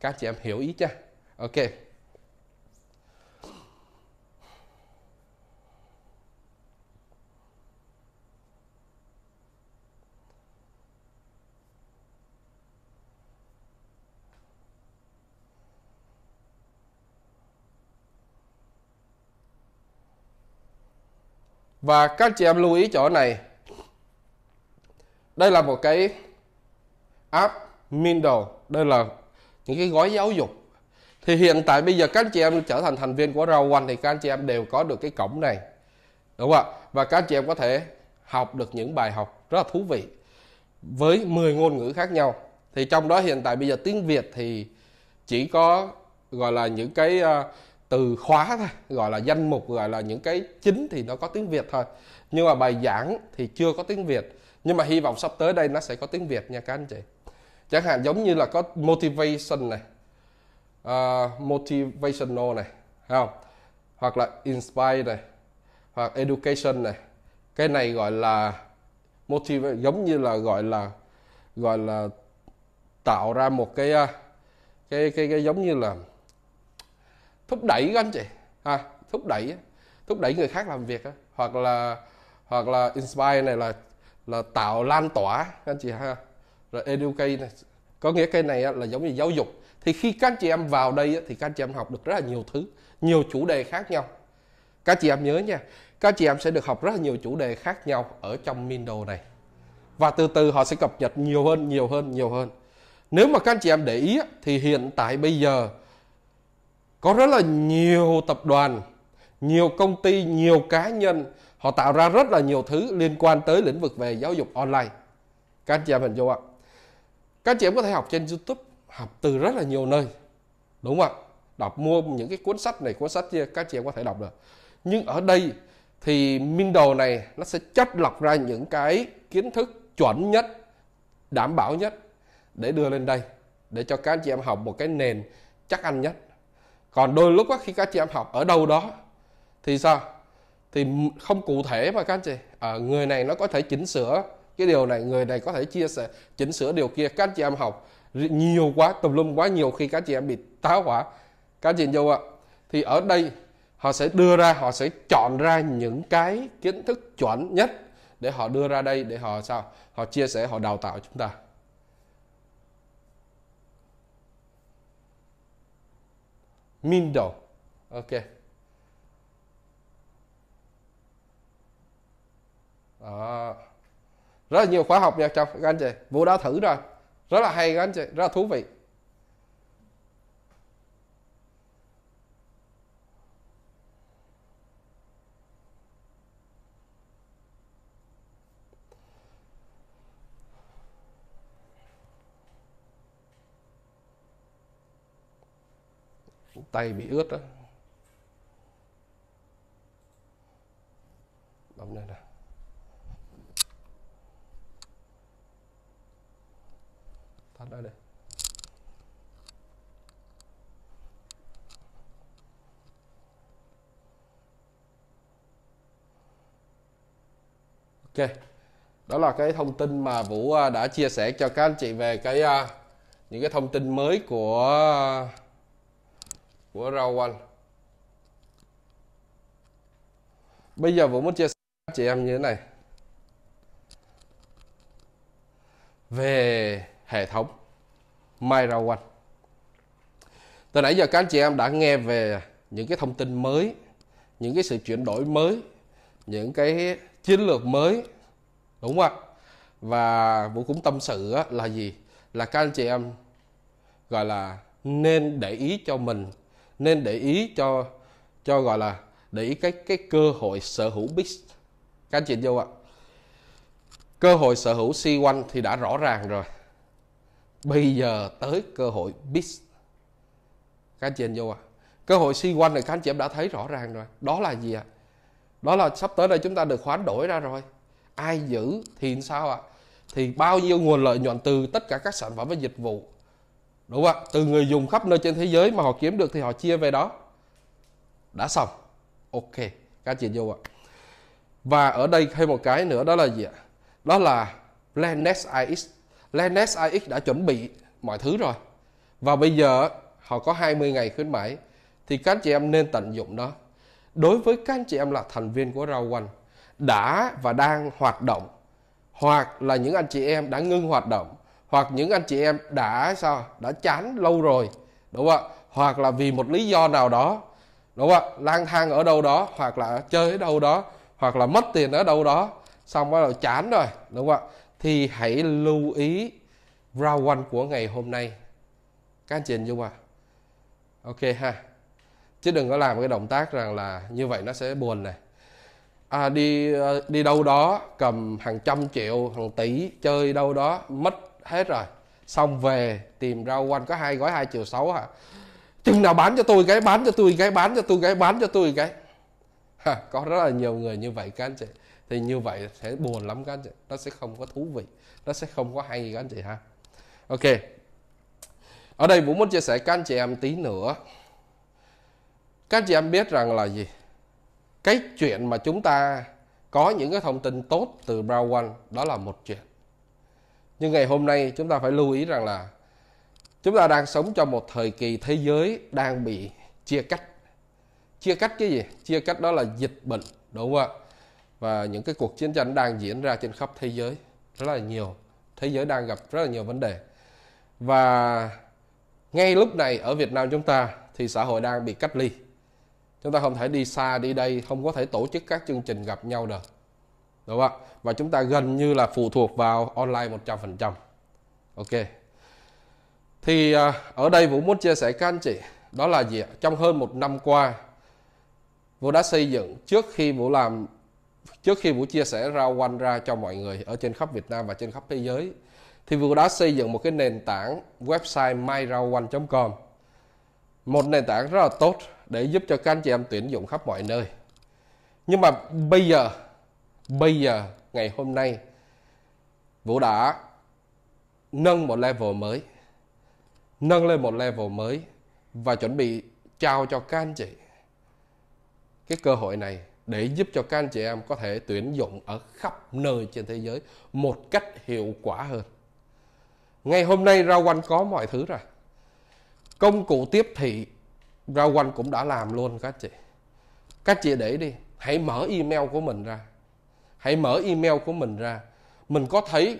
các chị em hiểu ý chưa ok và các chị em lưu ý chỗ này đây là một cái app Mindle đây là những cái gói giáo dục thì hiện tại bây giờ các chị em trở thành thành viên của Rao One thì các chị em đều có được cái cổng này đúng không ạ và các chị em có thể học được những bài học rất là thú vị với 10 ngôn ngữ khác nhau thì trong đó hiện tại bây giờ tiếng Việt thì chỉ có gọi là những cái uh, từ khóa thôi gọi là danh mục gọi là những cái chính thì nó có tiếng việt thôi nhưng mà bài giảng thì chưa có tiếng việt nhưng mà hy vọng sắp tới đây nó sẽ có tiếng việt nha các anh chị chẳng hạn giống như là có motivation này uh, motivational này không hoặc là inspire này hoặc education này cái này gọi là motive giống như là gọi là gọi là tạo ra một cái à, cái cái, cái giống như là thúc đẩy các anh chị ha à, thúc đẩy thúc đẩy người khác làm việc hoặc là hoặc là inspire này là là tạo lan tỏa các anh chị ha rồi educate này có nghĩa cái này là giống như giáo dục thì khi các anh chị em vào đây thì các anh chị em học được rất là nhiều thứ nhiều chủ đề khác nhau các chị em nhớ nha các chị em sẽ được học rất là nhiều chủ đề khác nhau ở trong Mindo này và từ từ họ sẽ cập nhật nhiều hơn nhiều hơn nhiều hơn nếu mà các anh chị em để ý thì hiện tại bây giờ có rất là nhiều tập đoàn nhiều công ty nhiều cá nhân họ tạo ra rất là nhiều thứ liên quan tới lĩnh vực về giáo dục online các anh chị em hình dung ạ các anh chị em có thể học trên youtube học từ rất là nhiều nơi đúng không ạ đọc mua những cái cuốn sách này cuốn sách kia các chị em có thể đọc được nhưng ở đây thì Mindle này nó sẽ chất lọc ra những cái kiến thức chuẩn nhất đảm bảo nhất để đưa lên đây để cho các anh chị em học một cái nền chắc ăn nhất còn đôi lúc á, khi các chị em học ở đâu đó thì sao thì không cụ thể mà các anh chị à, người này nó có thể chỉnh sửa cái điều này người này có thể chia sẻ chỉnh sửa điều kia các anh chị em học nhiều quá tùm lum quá nhiều khi các chị em bị táo hỏa các anh chị vô ạ thì ở đây họ sẽ đưa ra họ sẽ chọn ra những cái kiến thức chuẩn nhất để họ đưa ra đây để họ sao họ chia sẻ họ đào tạo chúng ta mindo ok đó. rất là nhiều khóa học nha trong các anh chị vũ đã thử rồi rất là hay các anh chị rất là thú vị tay bị ướt đó bấm đây này tắt đây đây ok đó là cái thông tin mà vũ à, đã chia sẻ cho các anh chị về cái à, những cái thông tin mới của của Rawal bây giờ Vũ muốn chia sẻ với chị em như thế này về hệ thống My Rawal từ nãy giờ các anh chị em đã nghe về những cái thông tin mới những cái sự chuyển đổi mới những cái chiến lược mới đúng không ạ và vũ cũng tâm sự là gì là các anh chị em gọi là nên để ý cho mình nên để ý cho cho gọi là để ý cái cái cơ hội sở hữu BIS các anh chị vô ạ cơ hội sở hữu C1 thì đã rõ ràng rồi bây giờ tới cơ hội BIS các anh chị em vô ạ cơ hội C1 này các anh chị em đã thấy rõ ràng rồi đó là gì ạ à? đó là sắp tới đây chúng ta được hoán đổi ra rồi ai giữ thì sao ạ à? thì bao nhiêu nguồn lợi nhuận từ tất cả các sản phẩm và dịch vụ đúng không ạ từ người dùng khắp nơi trên thế giới mà họ kiếm được thì họ chia về đó đã xong ok các chị vô ạ và ở đây thêm một cái nữa đó là gì ạ đó là Lennex IX Lennex IX đã chuẩn bị mọi thứ rồi và bây giờ họ có 20 ngày khuyến mãi thì các chị em nên tận dụng đó. đối với các anh chị em là thành viên của Rao Quanh đã và đang hoạt động hoặc là những anh chị em đã ngưng hoạt động hoặc những anh chị em đã sao đã chán lâu rồi đúng không ạ hoặc là vì một lý do nào đó đúng không ạ lang thang ở đâu đó hoặc là chơi ở đâu đó hoặc là mất tiền ở đâu đó xong bắt đầu chán rồi đúng không ạ thì hãy lưu ý round one của ngày hôm nay các anh chị hình dung à ok ha chứ đừng có làm cái động tác rằng là như vậy nó sẽ buồn này à, đi à, đi đâu đó cầm hàng trăm triệu hàng tỷ chơi đâu đó mất hết rồi xong về tìm rau quanh có hai gói hai triệu sáu hả chừng nào bán cho tôi cái bán cho tôi cái bán cho tôi cái bán cho tôi cái (laughs) ha, có rất là nhiều người như vậy các anh chị thì như vậy sẽ buồn lắm các anh chị nó sẽ không có thú vị nó sẽ không có hay các anh chị ha ok ở đây vũ muốn chia sẻ các anh chị em tí nữa các anh chị em biết rằng là gì cái chuyện mà chúng ta có những cái thông tin tốt từ Brown đó là một chuyện nhưng ngày hôm nay chúng ta phải lưu ý rằng là chúng ta đang sống trong một thời kỳ thế giới đang bị chia cắt, chia cắt cái gì chia cắt đó là dịch bệnh đúng không ạ và những cái cuộc chiến tranh đang diễn ra trên khắp thế giới rất là nhiều thế giới đang gặp rất là nhiều vấn đề và ngay lúc này ở Việt Nam chúng ta thì xã hội đang bị cách ly chúng ta không thể đi xa đi đây không có thể tổ chức các chương trình gặp nhau được đúng không ạ và chúng ta gần như là phụ thuộc vào online 100% ok thì à, ở đây Vũ muốn chia sẻ các anh chị đó là gì trong hơn một năm qua Vũ đã xây dựng trước khi Vũ làm trước khi Vũ chia sẻ ra quanh ra cho mọi người ở trên khắp Việt Nam và trên khắp thế giới thì Vũ đã xây dựng một cái nền tảng website myrawan.com một nền tảng rất là tốt để giúp cho các anh chị em tuyển dụng khắp mọi nơi nhưng mà bây giờ bây giờ ngày hôm nay Vũ đã nâng một level mới nâng lên một level mới và chuẩn bị trao cho các anh chị cái cơ hội này để giúp cho các anh chị em có thể tuyển dụng ở khắp nơi trên thế giới một cách hiệu quả hơn. Ngày hôm nay ra Quanh có mọi thứ rồi. Công cụ tiếp thị ra Quanh cũng đã làm luôn các chị. Các chị để đi, hãy mở email của mình ra hãy mở email của mình ra mình có thấy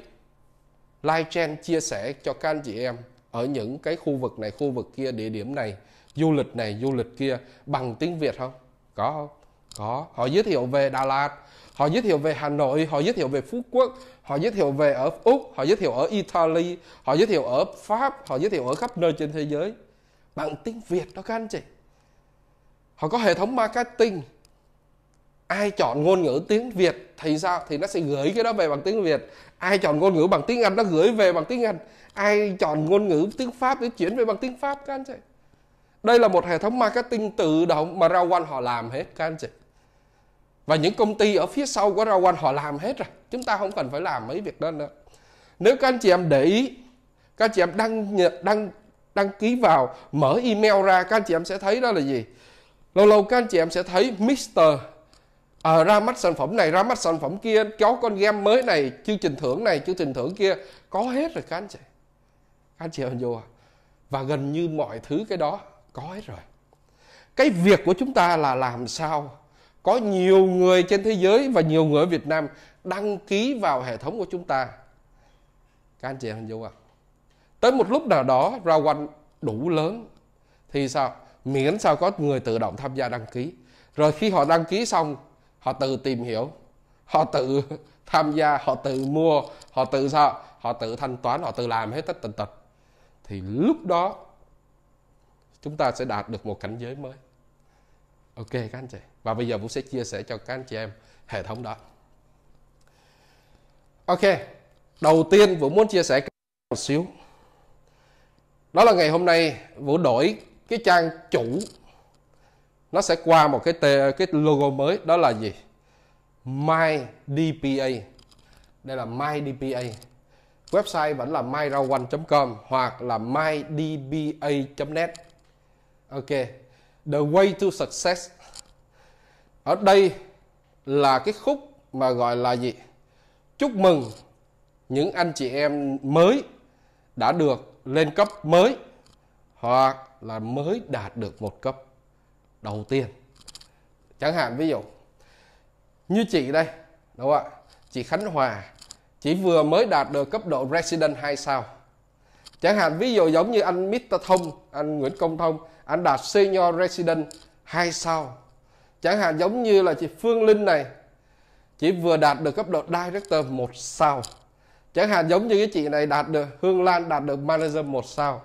live trend chia sẻ cho các anh chị em ở những cái khu vực này khu vực kia địa điểm này du lịch này du lịch kia bằng tiếng việt không có không có họ giới thiệu về đà lạt họ giới thiệu về hà nội họ giới thiệu về phú quốc họ giới thiệu về ở úc họ giới thiệu ở italy họ giới thiệu ở pháp họ giới thiệu ở khắp nơi trên thế giới bằng tiếng việt đó các anh chị họ có hệ thống marketing ai chọn ngôn ngữ tiếng việt thì sao thì nó sẽ gửi cái đó về bằng tiếng việt ai chọn ngôn ngữ bằng tiếng anh nó gửi về bằng tiếng anh ai chọn ngôn ngữ tiếng pháp thì chuyển về bằng tiếng pháp các anh chị đây là một hệ thống marketing tự động mà rawan họ làm hết các anh chị và những công ty ở phía sau của rawan họ làm hết rồi chúng ta không cần phải làm mấy việc đó nữa nếu các anh chị em để ý các anh chị em đăng đăng đăng ký vào mở email ra các anh chị em sẽ thấy đó là gì lâu lâu các anh chị em sẽ thấy Mr à, ra mắt sản phẩm này ra mắt sản phẩm kia có con game mới này chương trình thưởng này chương trình thưởng kia có hết rồi các anh chị các anh chị hình vô à và gần như mọi thứ cái đó có hết rồi cái việc của chúng ta là làm sao có nhiều người trên thế giới và nhiều người ở Việt Nam đăng ký vào hệ thống của chúng ta các anh chị hình vô à tới một lúc nào đó ra quanh đủ lớn thì sao miễn sao có người tự động tham gia đăng ký rồi khi họ đăng ký xong họ tự tìm hiểu họ tự (laughs) tham gia họ tự mua họ tự sao họ tự thanh toán họ tự làm hết tất tần tật thì lúc đó chúng ta sẽ đạt được một cảnh giới mới ok các anh chị và bây giờ vũ sẽ chia sẻ cho các anh chị em hệ thống đó ok đầu tiên vũ muốn chia sẻ một xíu đó là ngày hôm nay vũ đổi cái trang chủ nó sẽ qua một cái tê, cái logo mới đó là gì my dpa đây là my dpa website vẫn là myrawan.com hoặc là mydba.net ok the way to success ở đây là cái khúc mà gọi là gì chúc mừng những anh chị em mới đã được lên cấp mới hoặc là mới đạt được một cấp đầu tiên chẳng hạn ví dụ như chị đây đúng không ạ chị khánh hòa chị vừa mới đạt được cấp độ resident 2 sao chẳng hạn ví dụ giống như anh mr thông anh nguyễn công thông anh đạt senior resident 2 sao chẳng hạn giống như là chị phương linh này chị vừa đạt được cấp độ director 1 sao chẳng hạn giống như cái chị này đạt được hương lan đạt được manager 1 sao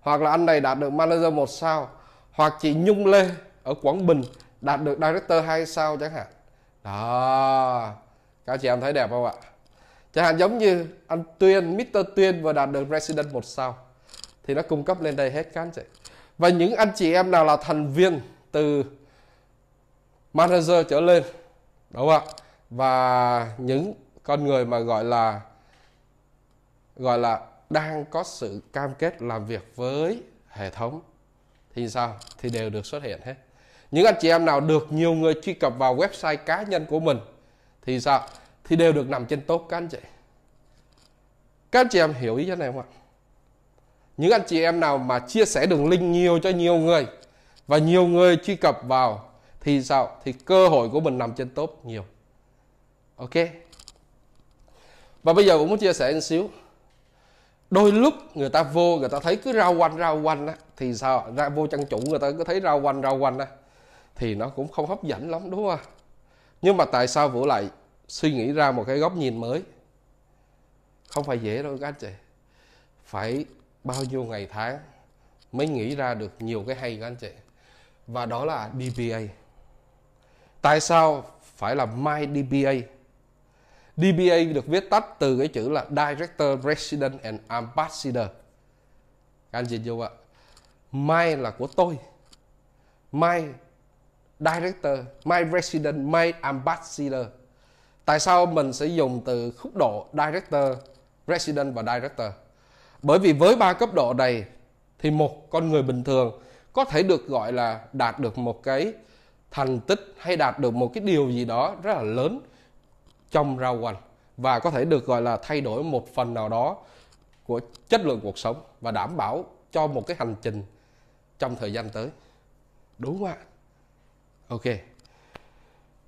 hoặc là anh này đạt được manager 1 sao hoặc chị nhung lê ở Quảng Bình đạt được director 2 sao chẳng hạn đó các chị em thấy đẹp không ạ chẳng hạn giống như anh Tuyên Mr Tuyên vừa đạt được resident một sao thì nó cung cấp lên đây hết các anh chị và những anh chị em nào là thành viên từ manager trở lên đúng không ạ và những con người mà gọi là gọi là đang có sự cam kết làm việc với hệ thống thì sao thì đều được xuất hiện hết những anh chị em nào được nhiều người truy cập vào website cá nhân của mình thì sao thì đều được nằm trên tốt các anh chị các anh chị em hiểu ý thế này không ạ những anh chị em nào mà chia sẻ đường link nhiều cho nhiều người và nhiều người truy cập vào thì sao thì cơ hội của mình nằm trên tốt nhiều ok và bây giờ cũng muốn chia sẻ một xíu đôi lúc người ta vô người ta thấy cứ rau quanh rau quanh á thì sao ra vô chân chủ người ta cứ thấy rau quanh rau quanh á thì nó cũng không hấp dẫn lắm đúng không nhưng mà tại sao vũ lại suy nghĩ ra một cái góc nhìn mới không phải dễ đâu các anh chị phải bao nhiêu ngày tháng mới nghĩ ra được nhiều cái hay các anh chị và đó là DBA tại sao phải là my DBA DBA được viết tắt từ cái chữ là Director resident and Ambassador các anh chị vô ạ my là của tôi my director, my president, my ambassador. Tại sao mình sẽ dùng từ khúc độ director, president và director? Bởi vì với ba cấp độ này thì một con người bình thường có thể được gọi là đạt được một cái thành tích hay đạt được một cái điều gì đó rất là lớn trong rau quanh và có thể được gọi là thay đổi một phần nào đó của chất lượng cuộc sống và đảm bảo cho một cái hành trình trong thời gian tới đúng không ạ ok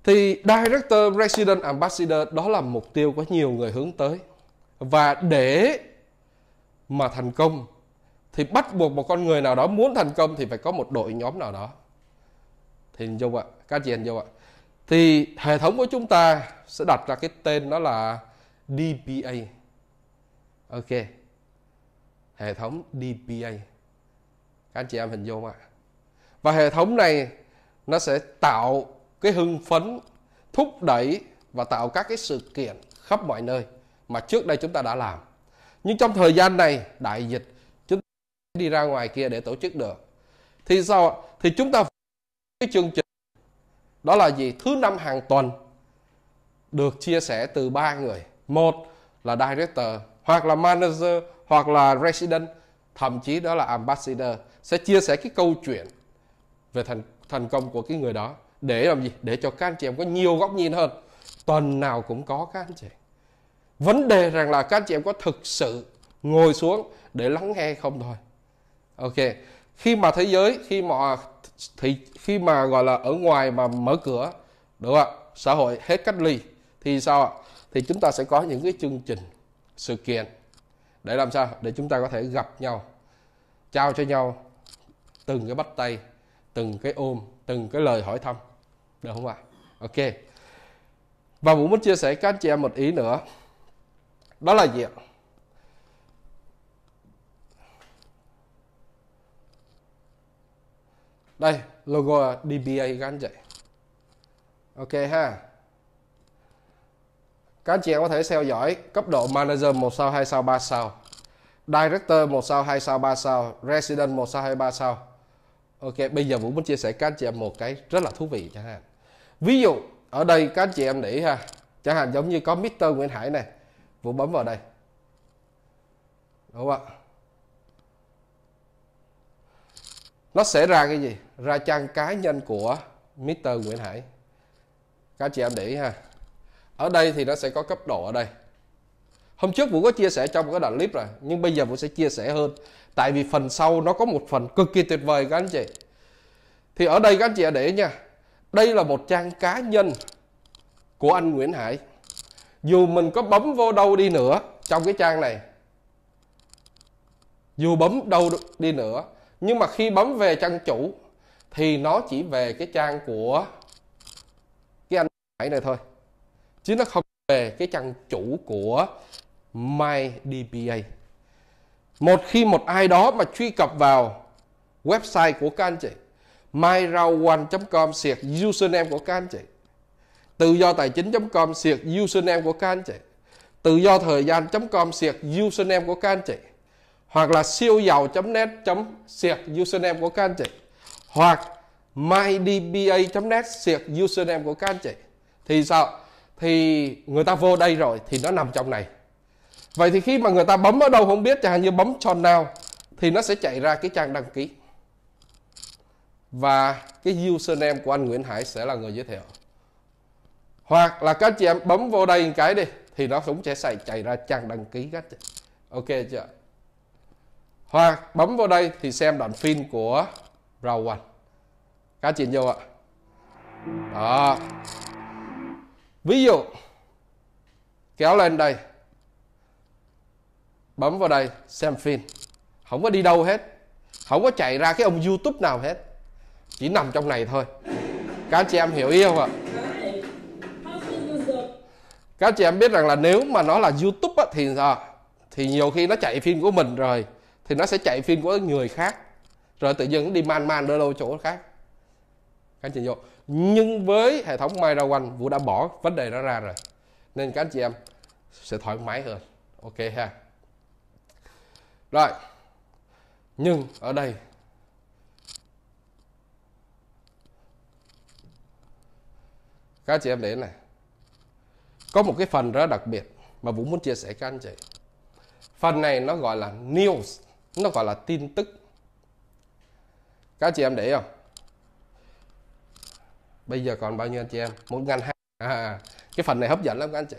thì director resident ambassador đó là mục tiêu có nhiều người hướng tới và để mà thành công thì bắt buộc một con người nào đó muốn thành công thì phải có một đội nhóm nào đó thì hình dung ạ các chị hình dung ạ thì hệ thống của chúng ta sẽ đặt ra cái tên đó là DPA ok hệ thống DPA các anh chị em hình dung ạ và hệ thống này nó sẽ tạo cái hưng phấn thúc đẩy và tạo các cái sự kiện khắp mọi nơi mà trước đây chúng ta đã làm nhưng trong thời gian này đại dịch chúng ta đi ra ngoài kia để tổ chức được thì sao thì chúng ta cái chương trình đó là gì thứ năm hàng tuần được chia sẻ từ ba người một là director hoặc là manager hoặc là resident thậm chí đó là ambassador sẽ chia sẻ cái câu chuyện về thành thành công của cái người đó để làm gì để cho các anh chị em có nhiều góc nhìn hơn tuần nào cũng có các anh chị vấn đề rằng là các anh chị em có thực sự ngồi xuống để lắng nghe không thôi ok khi mà thế giới khi mà thì khi mà gọi là ở ngoài mà mở cửa đúng không ạ xã hội hết cách ly thì sao ạ thì chúng ta sẽ có những cái chương trình sự kiện để làm sao để chúng ta có thể gặp nhau trao cho nhau từng cái bắt tay từng cái ôm từng cái lời hỏi thăm được không ạ ok và vũ muốn chia sẻ các anh chị em một ý nữa đó là gì ạ đây logo DBA các anh chị ok ha các anh chị em có thể theo dõi cấp độ manager 1 sao 2 sao 3 sao director 1 sao 2 sao 3 sao resident 1 sao 2 3 sao ok bây giờ vũ muốn chia sẻ các anh chị em một cái rất là thú vị chẳng hạn ví dụ ở đây các anh chị em để ha chẳng hạn giống như có Mr. Nguyễn Hải này vũ bấm vào đây đúng không ạ nó sẽ ra cái gì ra trang cá nhân của Mr. Nguyễn Hải các chị em để ý ha ở đây thì nó sẽ có cấp độ ở đây hôm trước vũ có chia sẻ trong một cái đoạn clip rồi nhưng bây giờ vũ sẽ chia sẻ hơn tại vì phần sau nó có một phần cực kỳ tuyệt vời các anh chị thì ở đây các anh chị để nha đây là một trang cá nhân của anh Nguyễn Hải dù mình có bấm vô đâu đi nữa trong cái trang này dù bấm đâu đi nữa nhưng mà khi bấm về trang chủ thì nó chỉ về cái trang của cái anh Hải này thôi chứ nó không về cái trang chủ của My MyDBA một khi một ai đó mà truy cập vào website của các anh chị myrao1.com siệt username của các anh chị tự do tài chính.com siệt username của các anh chị tự do thời gian.com siệt username của các anh chị hoặc là siêu giàu.net siệt username của các anh chị hoặc mydba.net siệt username của các anh chị thì sao thì người ta vô đây rồi thì nó nằm trong này Vậy thì khi mà người ta bấm ở đâu không biết chẳng hạn như bấm tròn nào thì nó sẽ chạy ra cái trang đăng ký. Và cái username của anh Nguyễn Hải sẽ là người giới thiệu. Hoặc là các chị em bấm vô đây cái đi thì nó cũng sẽ xảy chạy ra trang đăng ký các chị. Ok chưa? Hoặc bấm vào đây thì xem đoạn phim của Rao Anh. Các chị vô ạ. Đó. Ví dụ kéo lên đây bấm vào đây xem phim không có đi đâu hết không có chạy ra cái ông youtube nào hết chỉ nằm trong này thôi các anh chị em hiểu yêu không ạ các anh chị em biết rằng là nếu mà nó là youtube á, thì à, thì nhiều khi nó chạy phim của mình rồi thì nó sẽ chạy phim của người khác rồi tự dưng đi man man đôi đâu chỗ khác các anh chị vô nhưng với hệ thống Myra One Vũ đã bỏ vấn đề đó ra rồi nên các anh chị em sẽ thoải mái hơn ok ha rồi. Nhưng ở đây các chị em đến này có một cái phần rất đặc biệt mà Vũ muốn chia sẻ các anh chị phần này nó gọi là news nó gọi là tin tức các chị em để không bây giờ còn bao nhiêu anh chị em một ngàn hai à, cái phần này hấp dẫn lắm các anh chị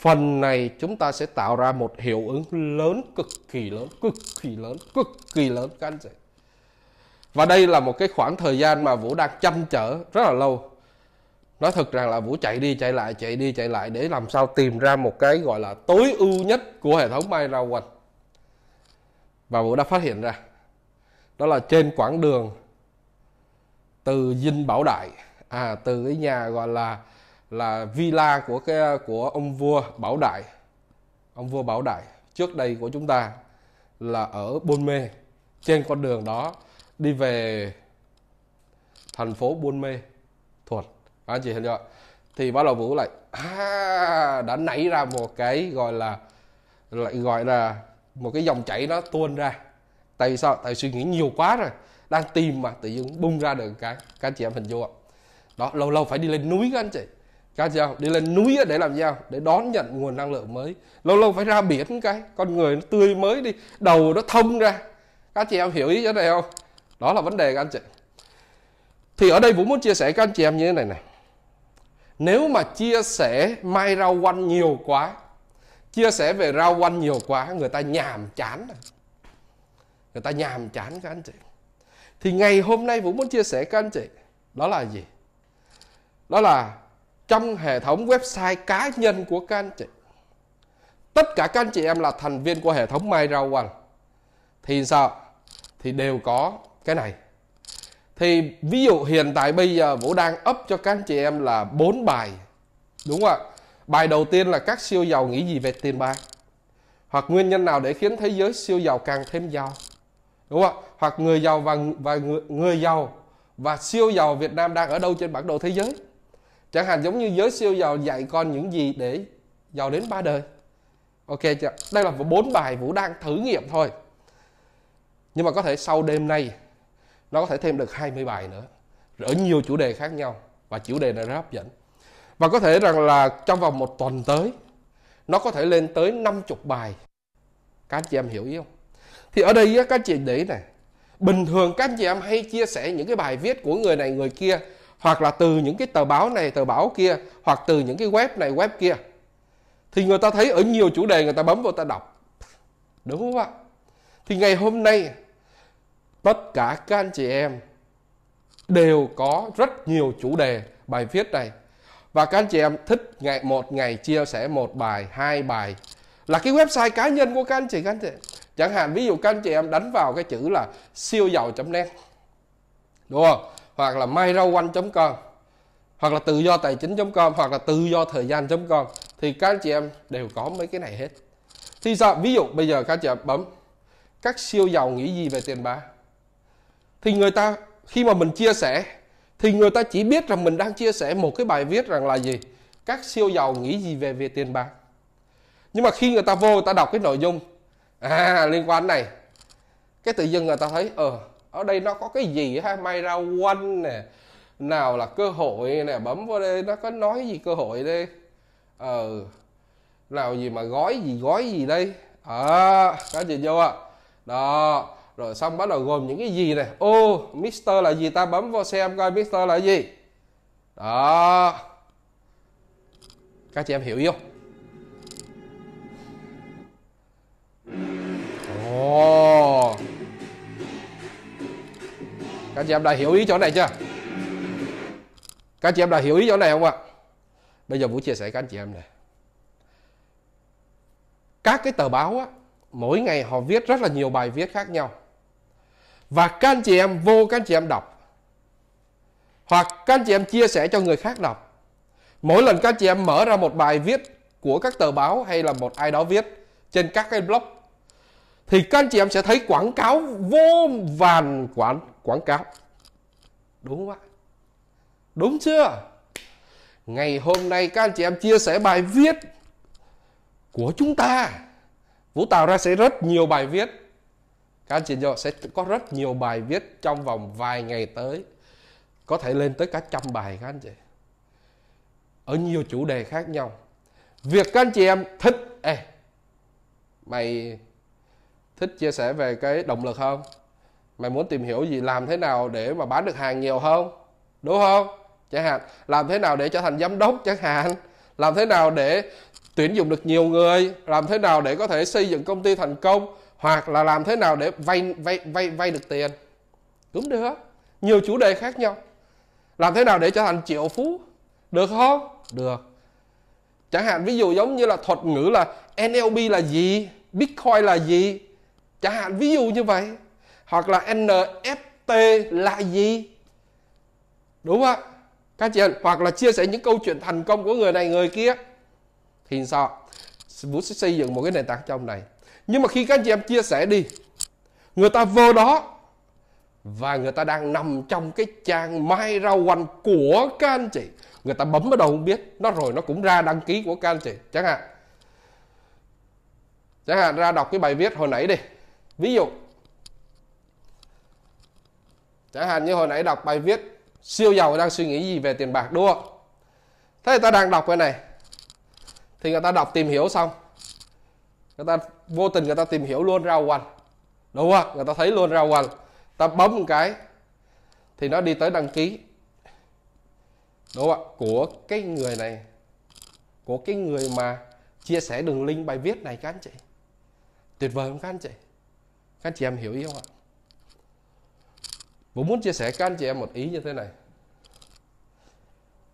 phần này chúng ta sẽ tạo ra một hiệu ứng lớn cực kỳ lớn cực kỳ lớn cực kỳ lớn các anh chị và đây là một cái khoảng thời gian mà vũ đang chăm chở rất là lâu nói thật rằng là vũ chạy đi chạy lại chạy đi chạy lại để làm sao tìm ra một cái gọi là tối ưu nhất của hệ thống bay ra quanh và vũ đã phát hiện ra đó là trên quãng đường từ dinh bảo đại à từ cái nhà gọi là là villa của cái của ông vua Bảo Đại ông vua Bảo Đại trước đây của chúng ta là ở Buôn Mê trên con đường đó đi về thành phố Buôn Mê Thuật, anh à, chị hình chưa thì Bảo Lộc Vũ lại à, đã nảy ra một cái gọi là lại gọi là một cái dòng chảy nó tuôn ra tại vì sao tại vì suy nghĩ nhiều quá rồi đang tìm mà tự dưng bung ra được cái các chị em hình dung ạ đó lâu lâu phải đi lên núi các anh chị các chưa? để lên núi để làm sao? Để đón nhận nguồn năng lượng mới. Lâu lâu phải ra biển cái, con người nó tươi mới đi, đầu nó thông ra. Các chị em hiểu ý chỗ này không? Đó là vấn đề các anh chị. Thì ở đây Vũ muốn chia sẻ các anh chị em như thế này này. Nếu mà chia sẻ mai rau quanh nhiều quá, chia sẻ về rau quanh nhiều quá, người ta nhàm chán. À. Người ta nhàm chán các anh chị. Thì ngày hôm nay Vũ muốn chia sẻ các anh chị, đó là gì? Đó là trong hệ thống website cá nhân của các anh chị tất cả các anh chị em là thành viên của hệ thống MyRowan thì sao thì đều có cái này thì ví dụ hiện tại bây giờ Vũ đang up cho các anh chị em là bốn bài đúng không ạ bài đầu tiên là các siêu giàu nghĩ gì về tiền bạc hoặc nguyên nhân nào để khiến thế giới siêu giàu càng thêm giàu đúng không ạ hoặc người giàu và và người, người giàu và siêu giàu Việt Nam đang ở đâu trên bản đồ thế giới chẳng hạn giống như giới siêu giàu dạy con những gì để giàu đến ba đời ok chưa đây là bốn bài vũ đang thử nghiệm thôi nhưng mà có thể sau đêm nay nó có thể thêm được 20 bài nữa ở nhiều chủ đề khác nhau và chủ đề này rất hấp dẫn và có thể rằng là trong vòng một tuần tới nó có thể lên tới 50 bài các anh chị em hiểu ý không thì ở đây các anh chị để này bình thường các anh chị em hay chia sẻ những cái bài viết của người này người kia hoặc là từ những cái tờ báo này tờ báo kia hoặc từ những cái web này web kia thì người ta thấy ở nhiều chủ đề người ta bấm vào ta đọc đúng không ạ thì ngày hôm nay tất cả các anh chị em đều có rất nhiều chủ đề bài viết này và các anh chị em thích ngày một ngày chia sẻ một bài hai bài là cái website cá nhân của các anh chị các anh chị chẳng hạn ví dụ các anh chị em đánh vào cái chữ là siêu giàu net đúng không hoặc là rau myrowan.com hoặc là tự do tài chính.com hoặc là tự do thời gian.com thì các anh chị em đều có mấy cái này hết thì sao ví dụ bây giờ các anh chị em bấm các siêu giàu nghĩ gì về tiền bạc thì người ta khi mà mình chia sẻ thì người ta chỉ biết rằng mình đang chia sẻ một cái bài viết rằng là gì các siêu giàu nghĩ gì về về tiền bạc nhưng mà khi người ta vô người ta đọc cái nội dung à liên quan này cái tự dưng người ta thấy ờ ở đây nó có cái gì ha may ra quanh nè nào là cơ hội nè bấm vào đây nó có nói gì cơ hội đây ờ nào gì mà gói gì gói gì đây à có gì vô ạ à. đó rồi xong bắt đầu gồm những cái gì này ô oh, mister là gì ta bấm vô xem coi mister là gì đó các chị em hiểu không oh các chị em đã hiểu ý chỗ này chưa các chị em đã hiểu ý chỗ này không ạ bây giờ vũ chia sẻ các anh chị em này các cái tờ báo á mỗi ngày họ viết rất là nhiều bài viết khác nhau và các anh chị em vô các anh chị em đọc hoặc các anh chị em chia sẻ cho người khác đọc mỗi lần các anh chị em mở ra một bài viết của các tờ báo hay là một ai đó viết trên các cái blog thì các anh chị em sẽ thấy quảng cáo vô vàn quảng quảng cáo đúng không ạ đúng chưa ngày hôm nay các anh chị em chia sẻ bài viết của chúng ta vũ tạo ra sẽ rất nhiều bài viết các anh chị em sẽ có rất nhiều bài viết trong vòng vài ngày tới có thể lên tới cả trăm bài các anh chị ở nhiều chủ đề khác nhau việc các anh chị em thích ê mày thích chia sẻ về cái động lực không mày muốn tìm hiểu gì làm thế nào để mà bán được hàng nhiều không đúng không chẳng hạn làm thế nào để trở thành giám đốc chẳng hạn làm thế nào để tuyển dụng được nhiều người làm thế nào để có thể xây dựng công ty thành công hoặc là làm thế nào để vay vay vay vay được tiền cũng được nhiều chủ đề khác nhau làm thế nào để trở thành triệu phú được không được chẳng hạn ví dụ giống như là thuật ngữ là NLP là gì Bitcoin là gì chẳng hạn ví dụ như vậy hoặc là nft là gì đúng không ạ các chị hoặc là chia sẻ những câu chuyện thành công của người này người kia thì sao Vũ sẽ xây dựng một cái nền tảng trong này nhưng mà khi các chị em chia sẻ đi người ta vô đó và người ta đang nằm trong cái trang mai rau quanh của các anh chị người ta bấm ở đầu không biết nó rồi nó cũng ra đăng ký của các anh chị chẳng hạn chẳng hạn ra đọc cái bài viết hồi nãy đi ví dụ chẳng hạn như hồi nãy đọc bài viết siêu giàu đang suy nghĩ gì về tiền bạc đúng không thế người ta đang đọc cái này thì người ta đọc tìm hiểu xong người ta vô tình người ta tìm hiểu luôn ra quanh đúng không người ta thấy luôn ra quanh ta bấm một cái thì nó đi tới đăng ký đúng không của cái người này của cái người mà chia sẻ đường link bài viết này các anh chị tuyệt vời không các anh chị các chị em hiểu ý không ạ Vũ muốn chia sẻ các anh chị em một ý như thế này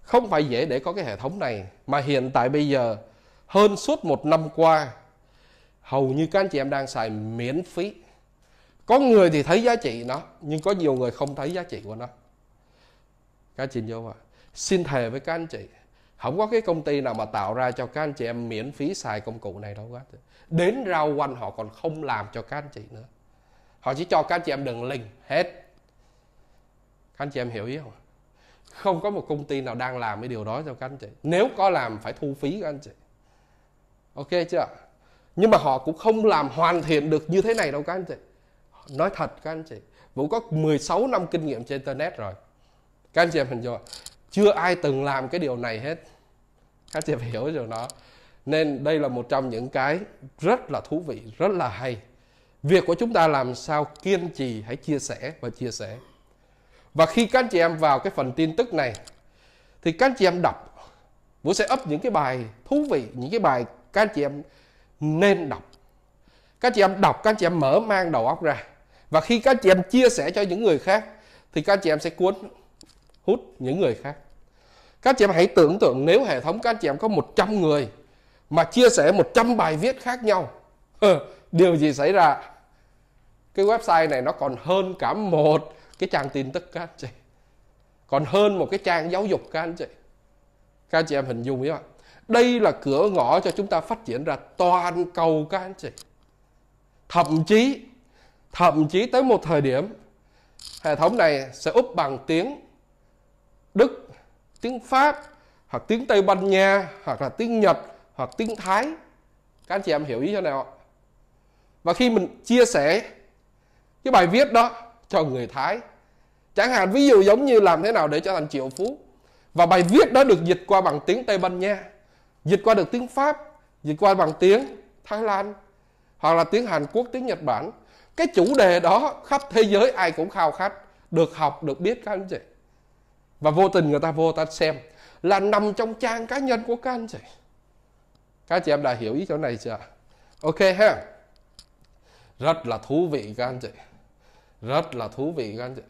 không phải dễ để có cái hệ thống này mà hiện tại bây giờ hơn suốt một năm qua hầu như các anh chị em đang xài miễn phí có người thì thấy giá trị nó nhưng có nhiều người không thấy giá trị của nó các anh chị vô ạ? xin thề với các anh chị không có cái công ty nào mà tạo ra cho các anh chị em miễn phí xài công cụ này đâu quá đến rau quanh họ còn không làm cho các anh chị nữa họ chỉ cho các anh chị em đừng link hết các anh chị em hiểu ý không không có một công ty nào đang làm cái điều đó cho các anh chị nếu có làm phải thu phí các anh chị ok chưa nhưng mà họ cũng không làm hoàn thiện được như thế này đâu các anh chị nói thật các anh chị Vũ có 16 năm kinh nghiệm trên internet rồi các anh chị em hình dung chưa ai từng làm cái điều này hết các anh chị phải hiểu điều đó nên đây là một trong những cái rất là thú vị rất là hay Việc của chúng ta làm sao kiên trì hãy chia sẻ và chia sẻ. Và khi các anh chị em vào cái phần tin tức này thì các anh chị em đọc Vũ sẽ up những cái bài thú vị, những cái bài các anh chị em nên đọc. Các anh chị em đọc, các anh chị em mở mang đầu óc ra. Và khi các anh chị em chia sẻ cho những người khác thì các anh chị em sẽ cuốn hút những người khác. Các anh chị em hãy tưởng tượng nếu hệ thống các anh chị em có 100 người mà chia sẻ 100 bài viết khác nhau, (laughs) điều gì xảy ra? cái website này nó còn hơn cả một cái trang tin tức các anh chị còn hơn một cái trang giáo dục các anh chị các anh chị em hình dung không ạ đây là cửa ngõ cho chúng ta phát triển ra toàn cầu các anh chị thậm chí thậm chí tới một thời điểm hệ thống này sẽ úp bằng tiếng đức tiếng pháp hoặc tiếng tây ban nha hoặc là tiếng nhật hoặc tiếng thái các anh chị em hiểu ý cho nào ạ và khi mình chia sẻ cái bài viết đó cho người thái chẳng hạn ví dụ giống như làm thế nào để trở thành triệu phú và bài viết đó được dịch qua bằng tiếng tây ban nha dịch qua được tiếng pháp dịch qua bằng tiếng thái lan hoặc là tiếng hàn quốc tiếng nhật bản cái chủ đề đó khắp thế giới ai cũng khao khát được học được biết các anh chị và vô tình người ta vô ta xem là nằm trong trang cá nhân của các anh chị các chị em đã hiểu ý chỗ này chưa ok ha rất là thú vị các anh chị rất là thú vị các anh chị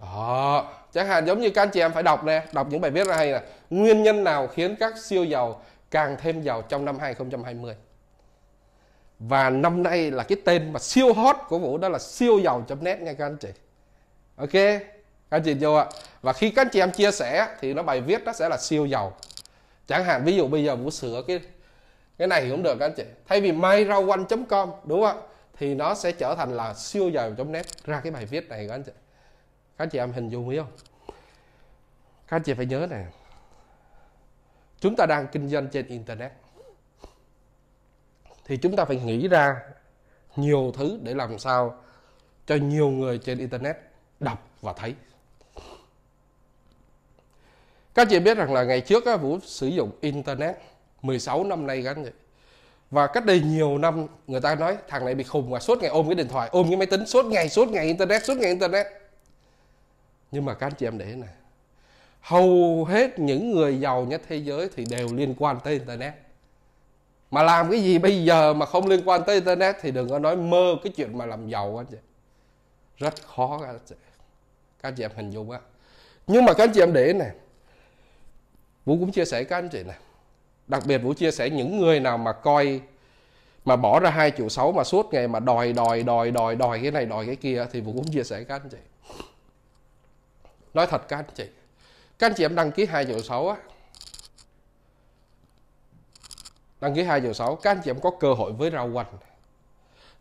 đó chẳng hạn giống như các anh chị em phải đọc nè đọc những bài viết ra hay là nguyên nhân nào khiến các siêu giàu càng thêm giàu trong năm 2020 và năm nay là cái tên mà siêu hot của Vũ đó là siêu giàu.net nha các anh chị ok các anh chị vô ạ và khi các anh chị em chia sẻ thì nó bài viết nó sẽ là siêu giàu chẳng hạn ví dụ bây giờ Vũ sửa cái cái này cũng được các anh chị thay vì myrawan.com đúng không ạ thì nó sẽ trở thành là siêu giàu chấm nét ra cái bài viết này các anh chị các chị em hình dung hiểu không các anh chị phải nhớ nè chúng ta đang kinh doanh trên internet thì chúng ta phải nghĩ ra nhiều thứ để làm sao cho nhiều người trên internet đọc và thấy các chị biết rằng là ngày trước á, Vũ sử dụng Internet 16 năm nay các anh chị và cách đây nhiều năm người ta nói thằng này bị khùng và suốt ngày ôm cái điện thoại ôm cái máy tính suốt ngày suốt ngày internet suốt ngày internet nhưng mà các anh chị em để ý này hầu hết những người giàu nhất thế giới thì đều liên quan tới internet mà làm cái gì bây giờ mà không liên quan tới internet thì đừng có nói mơ cái chuyện mà làm giàu anh chị rất khó các anh chị em hình dung á nhưng mà các anh chị em để ý này vũ cũng chia sẻ các anh chị này đặc biệt vũ chia sẻ những người nào mà coi mà bỏ ra hai triệu sáu mà suốt ngày mà đòi đòi đòi đòi đòi cái này đòi cái kia thì vũ cũng chia sẻ các anh chị nói thật các anh chị các anh chị em đăng ký hai triệu sáu á đăng ký hai triệu sáu các anh chị em có cơ hội với rau quanh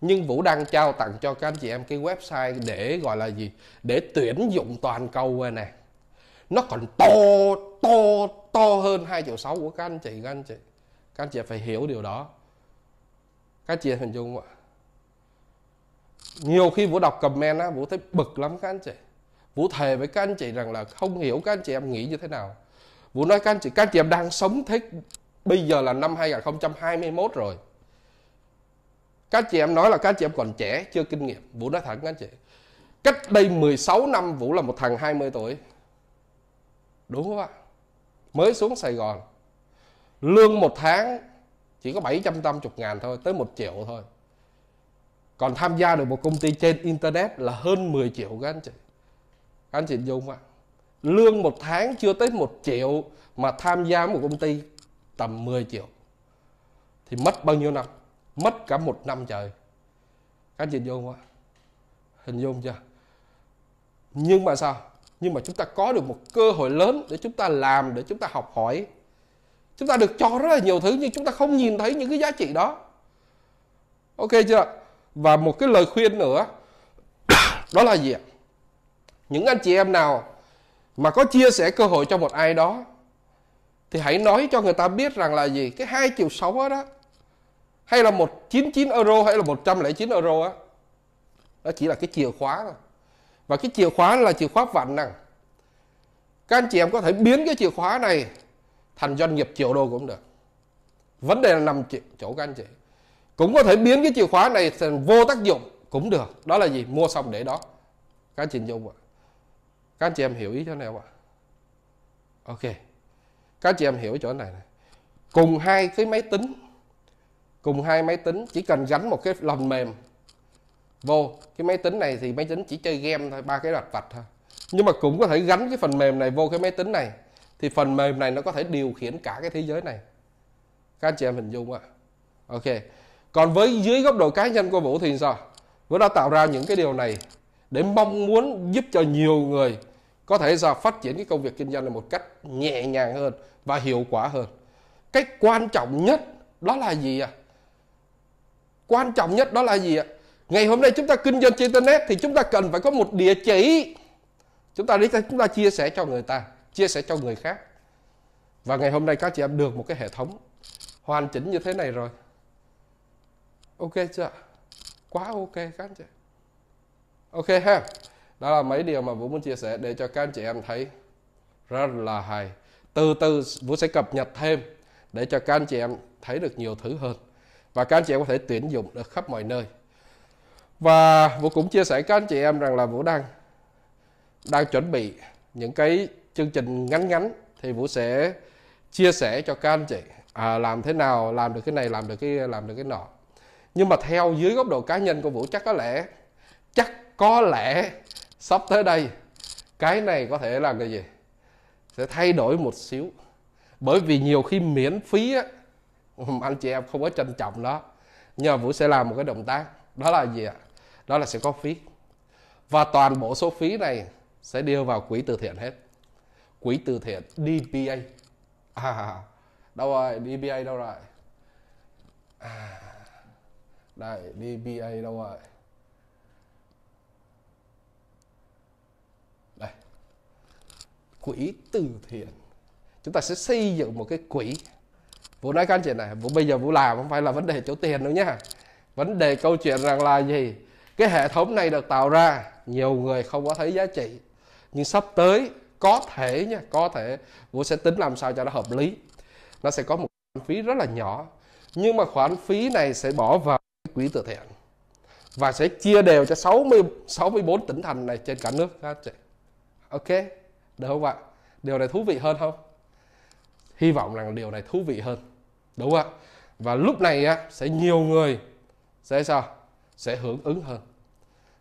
nhưng vũ đang trao tặng cho các anh chị em cái website để gọi là gì để tuyển dụng toàn cầu rồi nè nó còn to to to hơn hai triệu sáu của các anh chị các anh chị các anh chị phải hiểu điều đó các anh chị hình dung không ạ nhiều khi vũ đọc comment á vũ thấy bực lắm các anh chị vũ thề với các anh chị rằng là không hiểu các anh chị em nghĩ như thế nào vũ nói các anh chị các anh chị em đang sống thế bây giờ là năm 2021 rồi các chị em nói là các chị em còn trẻ, chưa kinh nghiệm. Vũ nói thẳng các chị. Cách đây 16 năm Vũ là một thằng 20 tuổi đúng không ạ mới xuống Sài Gòn lương một tháng chỉ có 780 ngàn thôi tới 1 triệu thôi còn tham gia được một công ty trên internet là hơn 10 triệu các anh chị các anh chị dùng ạ à? lương một tháng chưa tới 1 triệu mà tham gia một công ty tầm 10 triệu thì mất bao nhiêu năm mất cả một năm trời các anh chị hình không ạ hình dung chưa nhưng mà sao nhưng mà chúng ta có được một cơ hội lớn để chúng ta làm để chúng ta học hỏi chúng ta được cho rất là nhiều thứ nhưng chúng ta không nhìn thấy những cái giá trị đó ok chưa và một cái lời khuyên nữa (coughs) đó là gì những anh chị em nào mà có chia sẻ cơ hội cho một ai đó thì hãy nói cho người ta biết rằng là gì cái hai triệu sáu đó, đó hay là một chín chín euro hay là một trăm chín euro á nó chỉ là cái chìa khóa thôi và cái chìa khóa là chìa khóa vạn năng các anh chị em có thể biến cái chìa khóa này thành doanh nghiệp triệu đô cũng được vấn đề là nằm chỗ các anh chị cũng có thể biến cái chìa khóa này thành vô tác dụng cũng được đó là gì mua xong để đó các anh chị dung ạ các anh chị em hiểu ý chỗ này không ạ ok các anh chị em hiểu chỗ này này cùng hai cái máy tính cùng hai máy tính chỉ cần gắn một cái lòng mềm vô cái máy tính này thì máy tính chỉ chơi game thôi ba cái đặt vạch thôi nhưng mà cũng có thể gắn cái phần mềm này vô cái máy tính này thì phần mềm này nó có thể điều khiển cả cái thế giới này các anh chị em hình dung ạ à? ok còn với dưới góc độ cá nhân của vũ thì sao vũ đã tạo ra những cái điều này để mong muốn giúp cho nhiều người có thể ra phát triển cái công việc kinh doanh này một cách nhẹ nhàng hơn và hiệu quả hơn cái quan trọng nhất đó là gì ạ à? quan trọng nhất đó là gì ạ à? Ngày hôm nay chúng ta kinh doanh trên Internet thì chúng ta cần phải có một địa chỉ. Chúng ta đi chúng ta chia sẻ cho người ta, chia sẻ cho người khác. Và ngày hôm nay các chị em được một cái hệ thống hoàn chỉnh như thế này rồi. Ok chưa Quá ok các anh chị. Ok ha. Đó là mấy điều mà Vũ muốn chia sẻ để cho các anh chị em thấy rất là hay. Từ từ Vũ sẽ cập nhật thêm để cho các anh chị em thấy được nhiều thứ hơn và các anh chị em có thể tuyển dụng được khắp mọi nơi và Vũ cũng chia sẻ các anh chị em rằng là Vũ đang đang chuẩn bị những cái chương trình ngắn ngắn thì Vũ sẽ chia sẻ cho các anh chị à, làm thế nào làm được cái này làm được cái làm được cái nọ nhưng mà theo dưới góc độ cá nhân của Vũ chắc có lẽ chắc có lẽ sắp tới đây cái này có thể làm cái gì sẽ thay đổi một xíu bởi vì nhiều khi miễn phí á, anh chị em không có trân trọng đó nhưng mà Vũ sẽ làm một cái động tác đó là gì ạ đó là sẽ có phí và toàn bộ số phí này sẽ đưa vào quỹ từ thiện hết quỹ từ thiện DPA à, đâu rồi DPA đâu rồi à, đây DPA đâu rồi đây quỹ từ thiện chúng ta sẽ xây dựng một cái quỹ Vũ nói các anh chị này Vũ bây giờ Vũ làm không phải là vấn đề chỗ tiền đâu nhá Vấn đề câu chuyện rằng là gì cái hệ thống này được tạo ra nhiều người không có thấy giá trị nhưng sắp tới có thể nha có thể vũ sẽ tính làm sao cho nó hợp lý nó sẽ có một khoản phí rất là nhỏ nhưng mà khoản phí này sẽ bỏ vào quỹ từ thiện và sẽ chia đều cho 60 64 tỉnh thành này trên cả nước các chị. Ok, được không ạ? Điều này thú vị hơn không? Hy vọng rằng điều này thú vị hơn. Đúng không ạ? Và lúc này á sẽ nhiều người sẽ sao? sẽ hưởng ứng hơn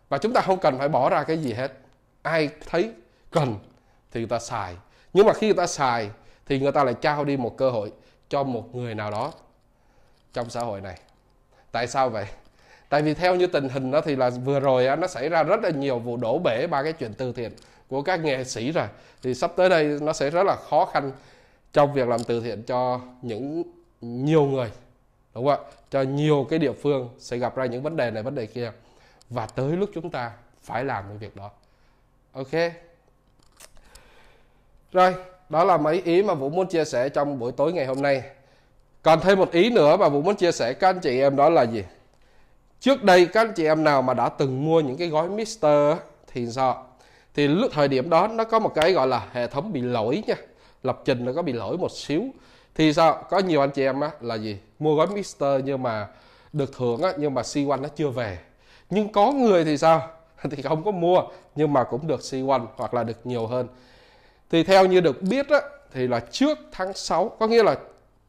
và chúng ta không cần phải bỏ ra cái gì hết ai thấy cần thì người ta xài nhưng mà khi người ta xài thì người ta lại trao đi một cơ hội cho một người nào đó trong xã hội này tại sao vậy tại vì theo như tình hình đó thì là vừa rồi nó xảy ra rất là nhiều vụ đổ bể ba cái chuyện từ thiện của các nghệ sĩ rồi thì sắp tới đây nó sẽ rất là khó khăn trong việc làm từ thiện cho những nhiều người đúng không ạ cho nhiều cái địa phương sẽ gặp ra những vấn đề này vấn đề kia và tới lúc chúng ta phải làm cái việc đó ok rồi đó là mấy ý mà vũ muốn chia sẻ trong buổi tối ngày hôm nay còn thêm một ý nữa mà vũ muốn chia sẻ các anh chị em đó là gì trước đây các anh chị em nào mà đã từng mua những cái gói Mister thì sao thì lúc thời điểm đó nó có một cái gọi là hệ thống bị lỗi nha lập trình nó có bị lỗi một xíu thì sao có nhiều anh chị em á là gì mua gói mister nhưng mà được thưởng á nhưng mà C1 nó chưa về nhưng có người thì sao (laughs) thì không có mua nhưng mà cũng được C1 hoặc là được nhiều hơn thì theo như được biết á thì là trước tháng 6 có nghĩa là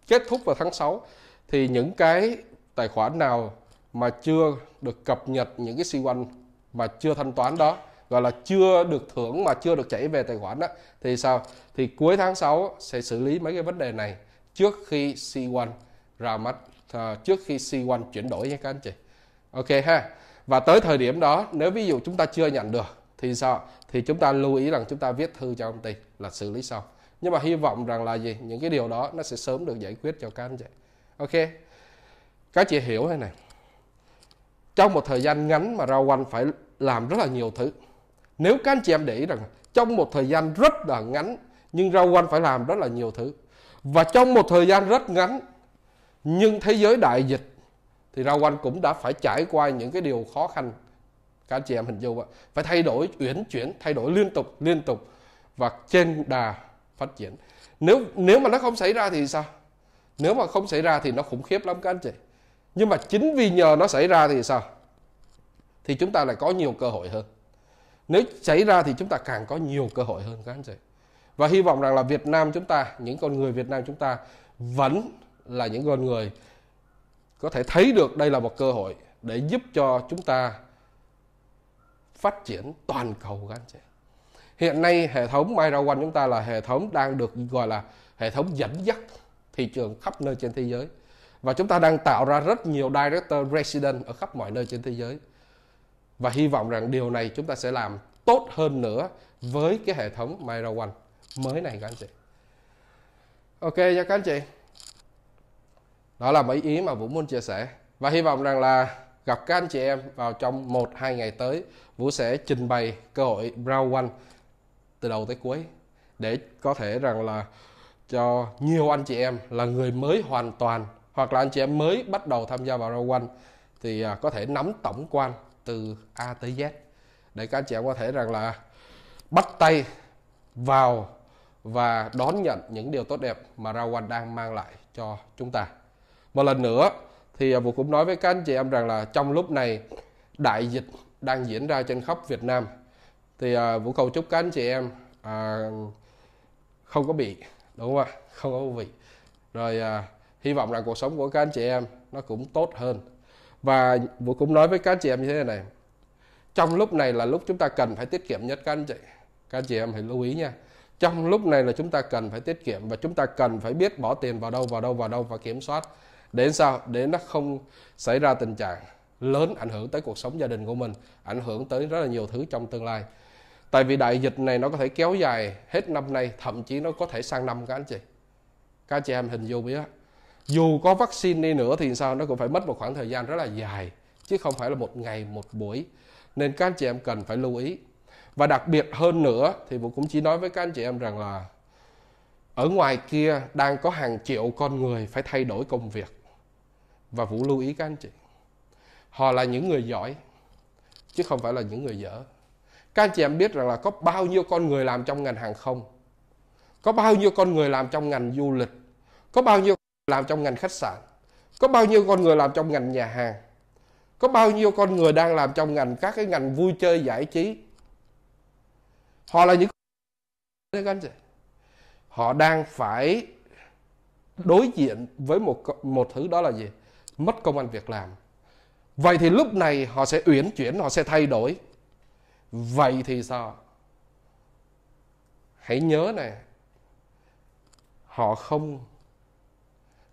kết thúc vào tháng 6 thì những cái tài khoản nào mà chưa được cập nhật những cái C1 mà chưa thanh toán đó gọi là chưa được thưởng mà chưa được chảy về tài khoản đó thì sao thì cuối tháng 6 sẽ xử lý mấy cái vấn đề này trước khi C1 ra mắt à, trước khi C1 chuyển đổi nha các anh chị ok ha và tới thời điểm đó nếu ví dụ chúng ta chưa nhận được thì sao thì chúng ta lưu ý rằng chúng ta viết thư cho công ty là xử lý sau nhưng mà hy vọng rằng là gì những cái điều đó nó sẽ sớm được giải quyết cho các anh chị ok các chị hiểu hay này trong một thời gian ngắn mà rau quanh phải làm rất là nhiều thứ nếu các anh chị em để ý rằng trong một thời gian rất là ngắn nhưng rau quanh phải làm rất là nhiều thứ và trong một thời gian rất ngắn nhưng thế giới đại dịch thì Rao Anh cũng đã phải trải qua những cái điều khó khăn các anh chị em hình dung ạ phải thay đổi uyển chuyển thay đổi liên tục liên tục và trên đà phát triển nếu nếu mà nó không xảy ra thì sao nếu mà không xảy ra thì nó khủng khiếp lắm các anh chị nhưng mà chính vì nhờ nó xảy ra thì sao thì chúng ta lại có nhiều cơ hội hơn nếu xảy ra thì chúng ta càng có nhiều cơ hội hơn các anh chị và hy vọng rằng là Việt Nam chúng ta những con người Việt Nam chúng ta vẫn là những con người có thể thấy được đây là một cơ hội để giúp cho chúng ta phát triển toàn cầu các anh chị hiện nay hệ thống Myra One chúng ta là hệ thống đang được gọi là hệ thống dẫn dắt thị trường khắp nơi trên thế giới và chúng ta đang tạo ra rất nhiều director resident ở khắp mọi nơi trên thế giới và hy vọng rằng điều này chúng ta sẽ làm tốt hơn nữa với cái hệ thống Myra One mới này các anh chị ok nha các anh chị đó là mấy ý mà Vũ muốn chia sẻ và hy vọng rằng là gặp các anh chị em vào trong một hai ngày tới Vũ sẽ trình bày cơ hội Brown One từ đầu tới cuối để có thể rằng là cho nhiều anh chị em là người mới hoàn toàn hoặc là anh chị em mới bắt đầu tham gia vào Brown One thì à, có thể nắm tổng quan từ A tới Z để các anh chị em có thể rằng là bắt tay vào và đón nhận những điều tốt đẹp mà Rawan đang mang lại cho chúng ta. Một lần nữa thì à, Vũ cũng nói với các anh chị em rằng là trong lúc này đại dịch đang diễn ra trên khắp Việt Nam thì à, Vũ cầu chúc các anh chị em à, không có bị đúng không ạ không có bị rồi à, hy vọng rằng cuộc sống của các anh chị em nó cũng tốt hơn và Vũ cũng nói với các anh chị em như thế này trong lúc này là lúc chúng ta cần phải tiết kiệm nhất các anh chị các anh chị em hãy lưu ý nha trong lúc này là chúng ta cần phải tiết kiệm và chúng ta cần phải biết bỏ tiền vào đâu vào đâu vào đâu và kiểm soát để sao để nó không xảy ra tình trạng lớn ảnh hưởng tới cuộc sống gia đình của mình ảnh hưởng tới rất là nhiều thứ trong tương lai tại vì đại dịch này nó có thể kéo dài hết năm nay thậm chí nó có thể sang năm các anh chị các anh chị em hình dung biết dù có vaccine đi nữa thì sao nó cũng phải mất một khoảng thời gian rất là dài chứ không phải là một ngày một buổi nên các anh chị em cần phải lưu ý và đặc biệt hơn nữa thì vũ cũng chỉ nói với các anh chị em rằng là ở ngoài kia đang có hàng triệu con người phải thay đổi công việc và vũ lưu ý các anh chị họ là những người giỏi chứ không phải là những người dở các anh chị em biết rằng là có bao nhiêu con người làm trong ngành hàng không có bao nhiêu con người làm trong ngành du lịch có bao nhiêu làm trong ngành khách sạn có bao nhiêu con người làm trong ngành nhà hàng có bao nhiêu con người đang làm trong ngành các cái ngành vui chơi giải trí họ là những các anh chị họ đang phải đối diện với một một thứ đó là gì mất công ăn việc làm vậy thì lúc này họ sẽ uyển chuyển họ sẽ thay đổi vậy thì sao hãy nhớ này họ không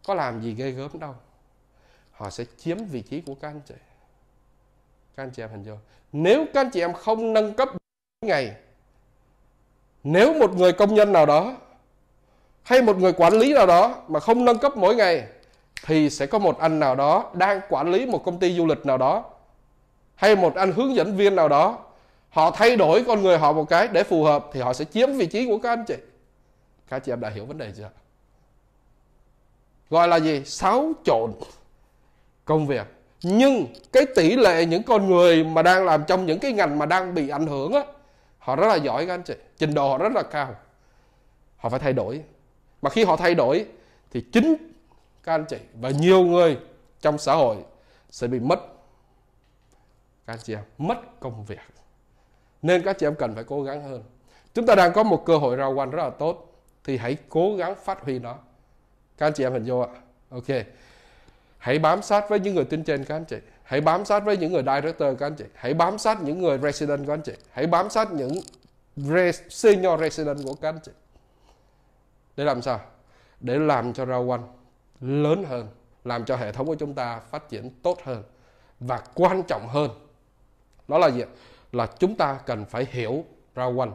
có làm gì ghê gớm đâu họ sẽ chiếm vị trí của các anh chị các anh chị em hình dung nếu các anh chị em không nâng cấp ngày nếu một người công nhân nào đó hay một người quản lý nào đó mà không nâng cấp mỗi ngày thì sẽ có một anh nào đó đang quản lý một công ty du lịch nào đó hay một anh hướng dẫn viên nào đó họ thay đổi con người họ một cái để phù hợp thì họ sẽ chiếm vị trí của các anh chị các chị em đã hiểu vấn đề chưa gọi là gì xáo trộn công việc nhưng cái tỷ lệ những con người mà đang làm trong những cái ngành mà đang bị ảnh hưởng á họ rất là giỏi các anh chị trình độ họ rất là cao họ phải thay đổi mà khi họ thay đổi thì chính các anh chị và nhiều người trong xã hội sẽ bị mất các anh chị em mất công việc nên các chị em cần phải cố gắng hơn chúng ta đang có một cơ hội ra quanh rất là tốt thì hãy cố gắng phát huy nó các anh chị em hình vô ạ ok hãy bám sát với những người tin trên các anh chị hãy bám sát với những người director các anh chị hãy bám sát những người resident các anh chị hãy bám sát những re- senior resident của các anh chị để làm sao để làm cho rau quanh lớn hơn làm cho hệ thống của chúng ta phát triển tốt hơn và quan trọng hơn đó là gì là chúng ta cần phải hiểu rau quanh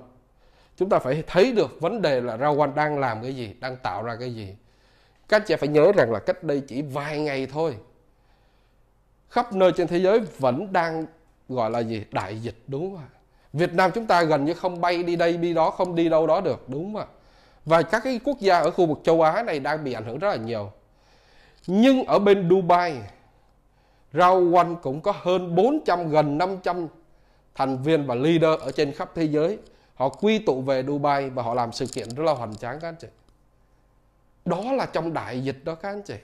chúng ta phải thấy được vấn đề là rau quanh đang làm cái gì đang tạo ra cái gì các anh chị phải nhớ rằng là cách đây chỉ vài ngày thôi khắp nơi trên thế giới vẫn đang gọi là gì đại dịch đúng không ạ Việt Nam chúng ta gần như không bay đi đây đi đó không đi đâu đó được đúng không ạ và các cái quốc gia ở khu vực châu Á này đang bị ảnh hưởng rất là nhiều nhưng ở bên Dubai Rao One cũng có hơn 400 gần 500 thành viên và leader ở trên khắp thế giới họ quy tụ về Dubai và họ làm sự kiện rất là hoành tráng các anh chị đó là trong đại dịch đó các anh chị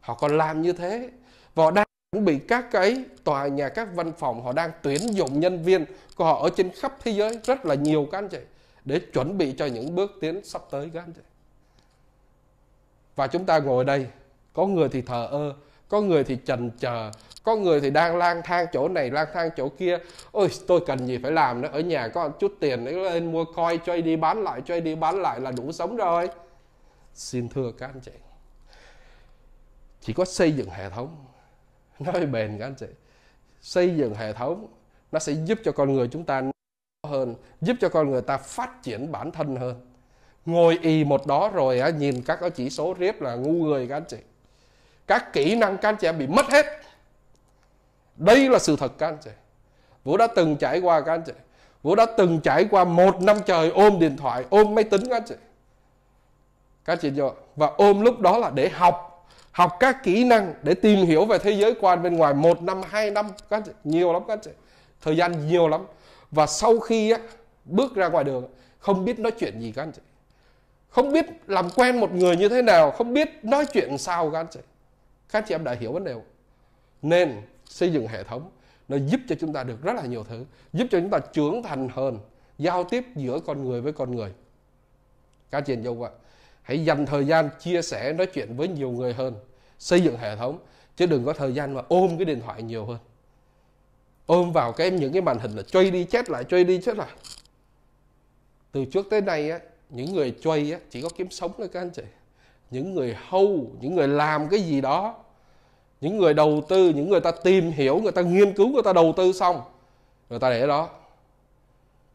họ còn làm như thế và họ đang cũng bị các cái tòa nhà các văn phòng họ đang tuyển dụng nhân viên của họ ở trên khắp thế giới rất là nhiều các anh chị để chuẩn bị cho những bước tiến sắp tới các anh chị và chúng ta ngồi đây có người thì thờ ơ có người thì chần chờ có người thì đang lang thang chỗ này lang thang chỗ kia ôi tôi cần gì phải làm nữa ở nhà có chút tiền đấy lên mua coi cho đi bán lại cho đi bán lại là đủ sống rồi xin thưa các anh chị chỉ có xây dựng hệ thống (laughs) nói bền các anh chị xây dựng hệ thống nó sẽ giúp cho con người chúng ta hơn giúp cho con người ta phát triển bản thân hơn ngồi y một đó rồi á, nhìn các cái chỉ số riếp là ngu người các anh chị các kỹ năng các anh chị bị mất hết đây là sự thật các anh chị vũ đã từng trải qua các anh chị vũ đã từng trải qua một năm trời ôm điện thoại ôm máy tính các anh chị các anh chị nhớ và ôm lúc đó là để học học các kỹ năng để tìm hiểu về thế giới quan bên ngoài một năm hai năm các chị, nhiều lắm các chị thời gian nhiều lắm và sau khi á, bước ra ngoài đường không biết nói chuyện gì các anh chị không biết làm quen một người như thế nào không biết nói chuyện sao các anh chị các chị em đã hiểu vấn đề không? nên xây dựng hệ thống nó giúp cho chúng ta được rất là nhiều thứ giúp cho chúng ta trưởng thành hơn giao tiếp giữa con người với con người các chị em dâu ạ hãy dành thời gian chia sẻ nói chuyện với nhiều người hơn xây dựng hệ thống chứ đừng có thời gian mà ôm cái điện thoại nhiều hơn ôm vào cái những cái màn hình là chơi đi chết lại chơi đi chết lại từ trước tới nay á những người chơi á chỉ có kiếm sống thôi các anh chị những người hâu những người làm cái gì đó những người đầu tư những người ta tìm hiểu người ta nghiên cứu người ta đầu tư xong người ta để đó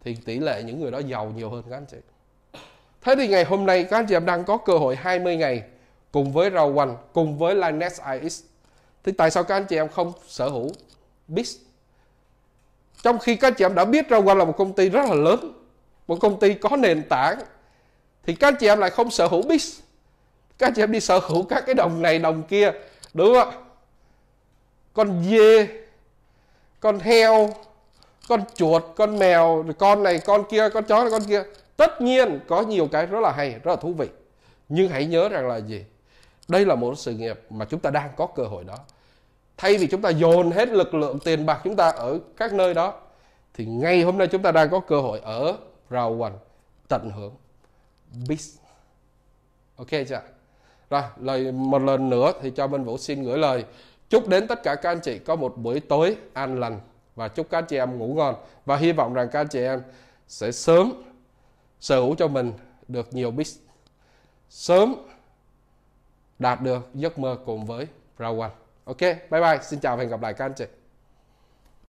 thì tỷ lệ những người đó giàu nhiều hơn các anh chị Thế thì ngày hôm nay các anh chị em đang có cơ hội 20 ngày cùng với Rao One, cùng với Linex IX. Thì tại sao các anh chị em không sở hữu BIS? Trong khi các anh chị em đã biết Rao One là một công ty rất là lớn, một công ty có nền tảng, thì các anh chị em lại không sở hữu BIS. Các anh chị em đi sở hữu các cái đồng này đồng kia, đúng không ạ? Con dê, con heo, con chuột, con mèo, rồi con này, con kia, con chó, con kia tất nhiên có nhiều cái rất là hay rất là thú vị nhưng hãy nhớ rằng là gì đây là một sự nghiệp mà chúng ta đang có cơ hội đó thay vì chúng ta dồn hết lực lượng tiền bạc chúng ta ở các nơi đó thì ngay hôm nay chúng ta đang có cơ hội ở rào quanh tận hưởng bis ok chưa rồi lời một lần nữa thì cho minh vũ xin gửi lời chúc đến tất cả các anh chị có một buổi tối an lành và chúc các anh chị em ngủ ngon và hy vọng rằng các anh chị em sẽ sớm sở hữu cho mình được nhiều bits sớm đạt được giấc mơ cùng với Rawan. Ok, bye bye, xin chào và hẹn gặp lại các anh chị.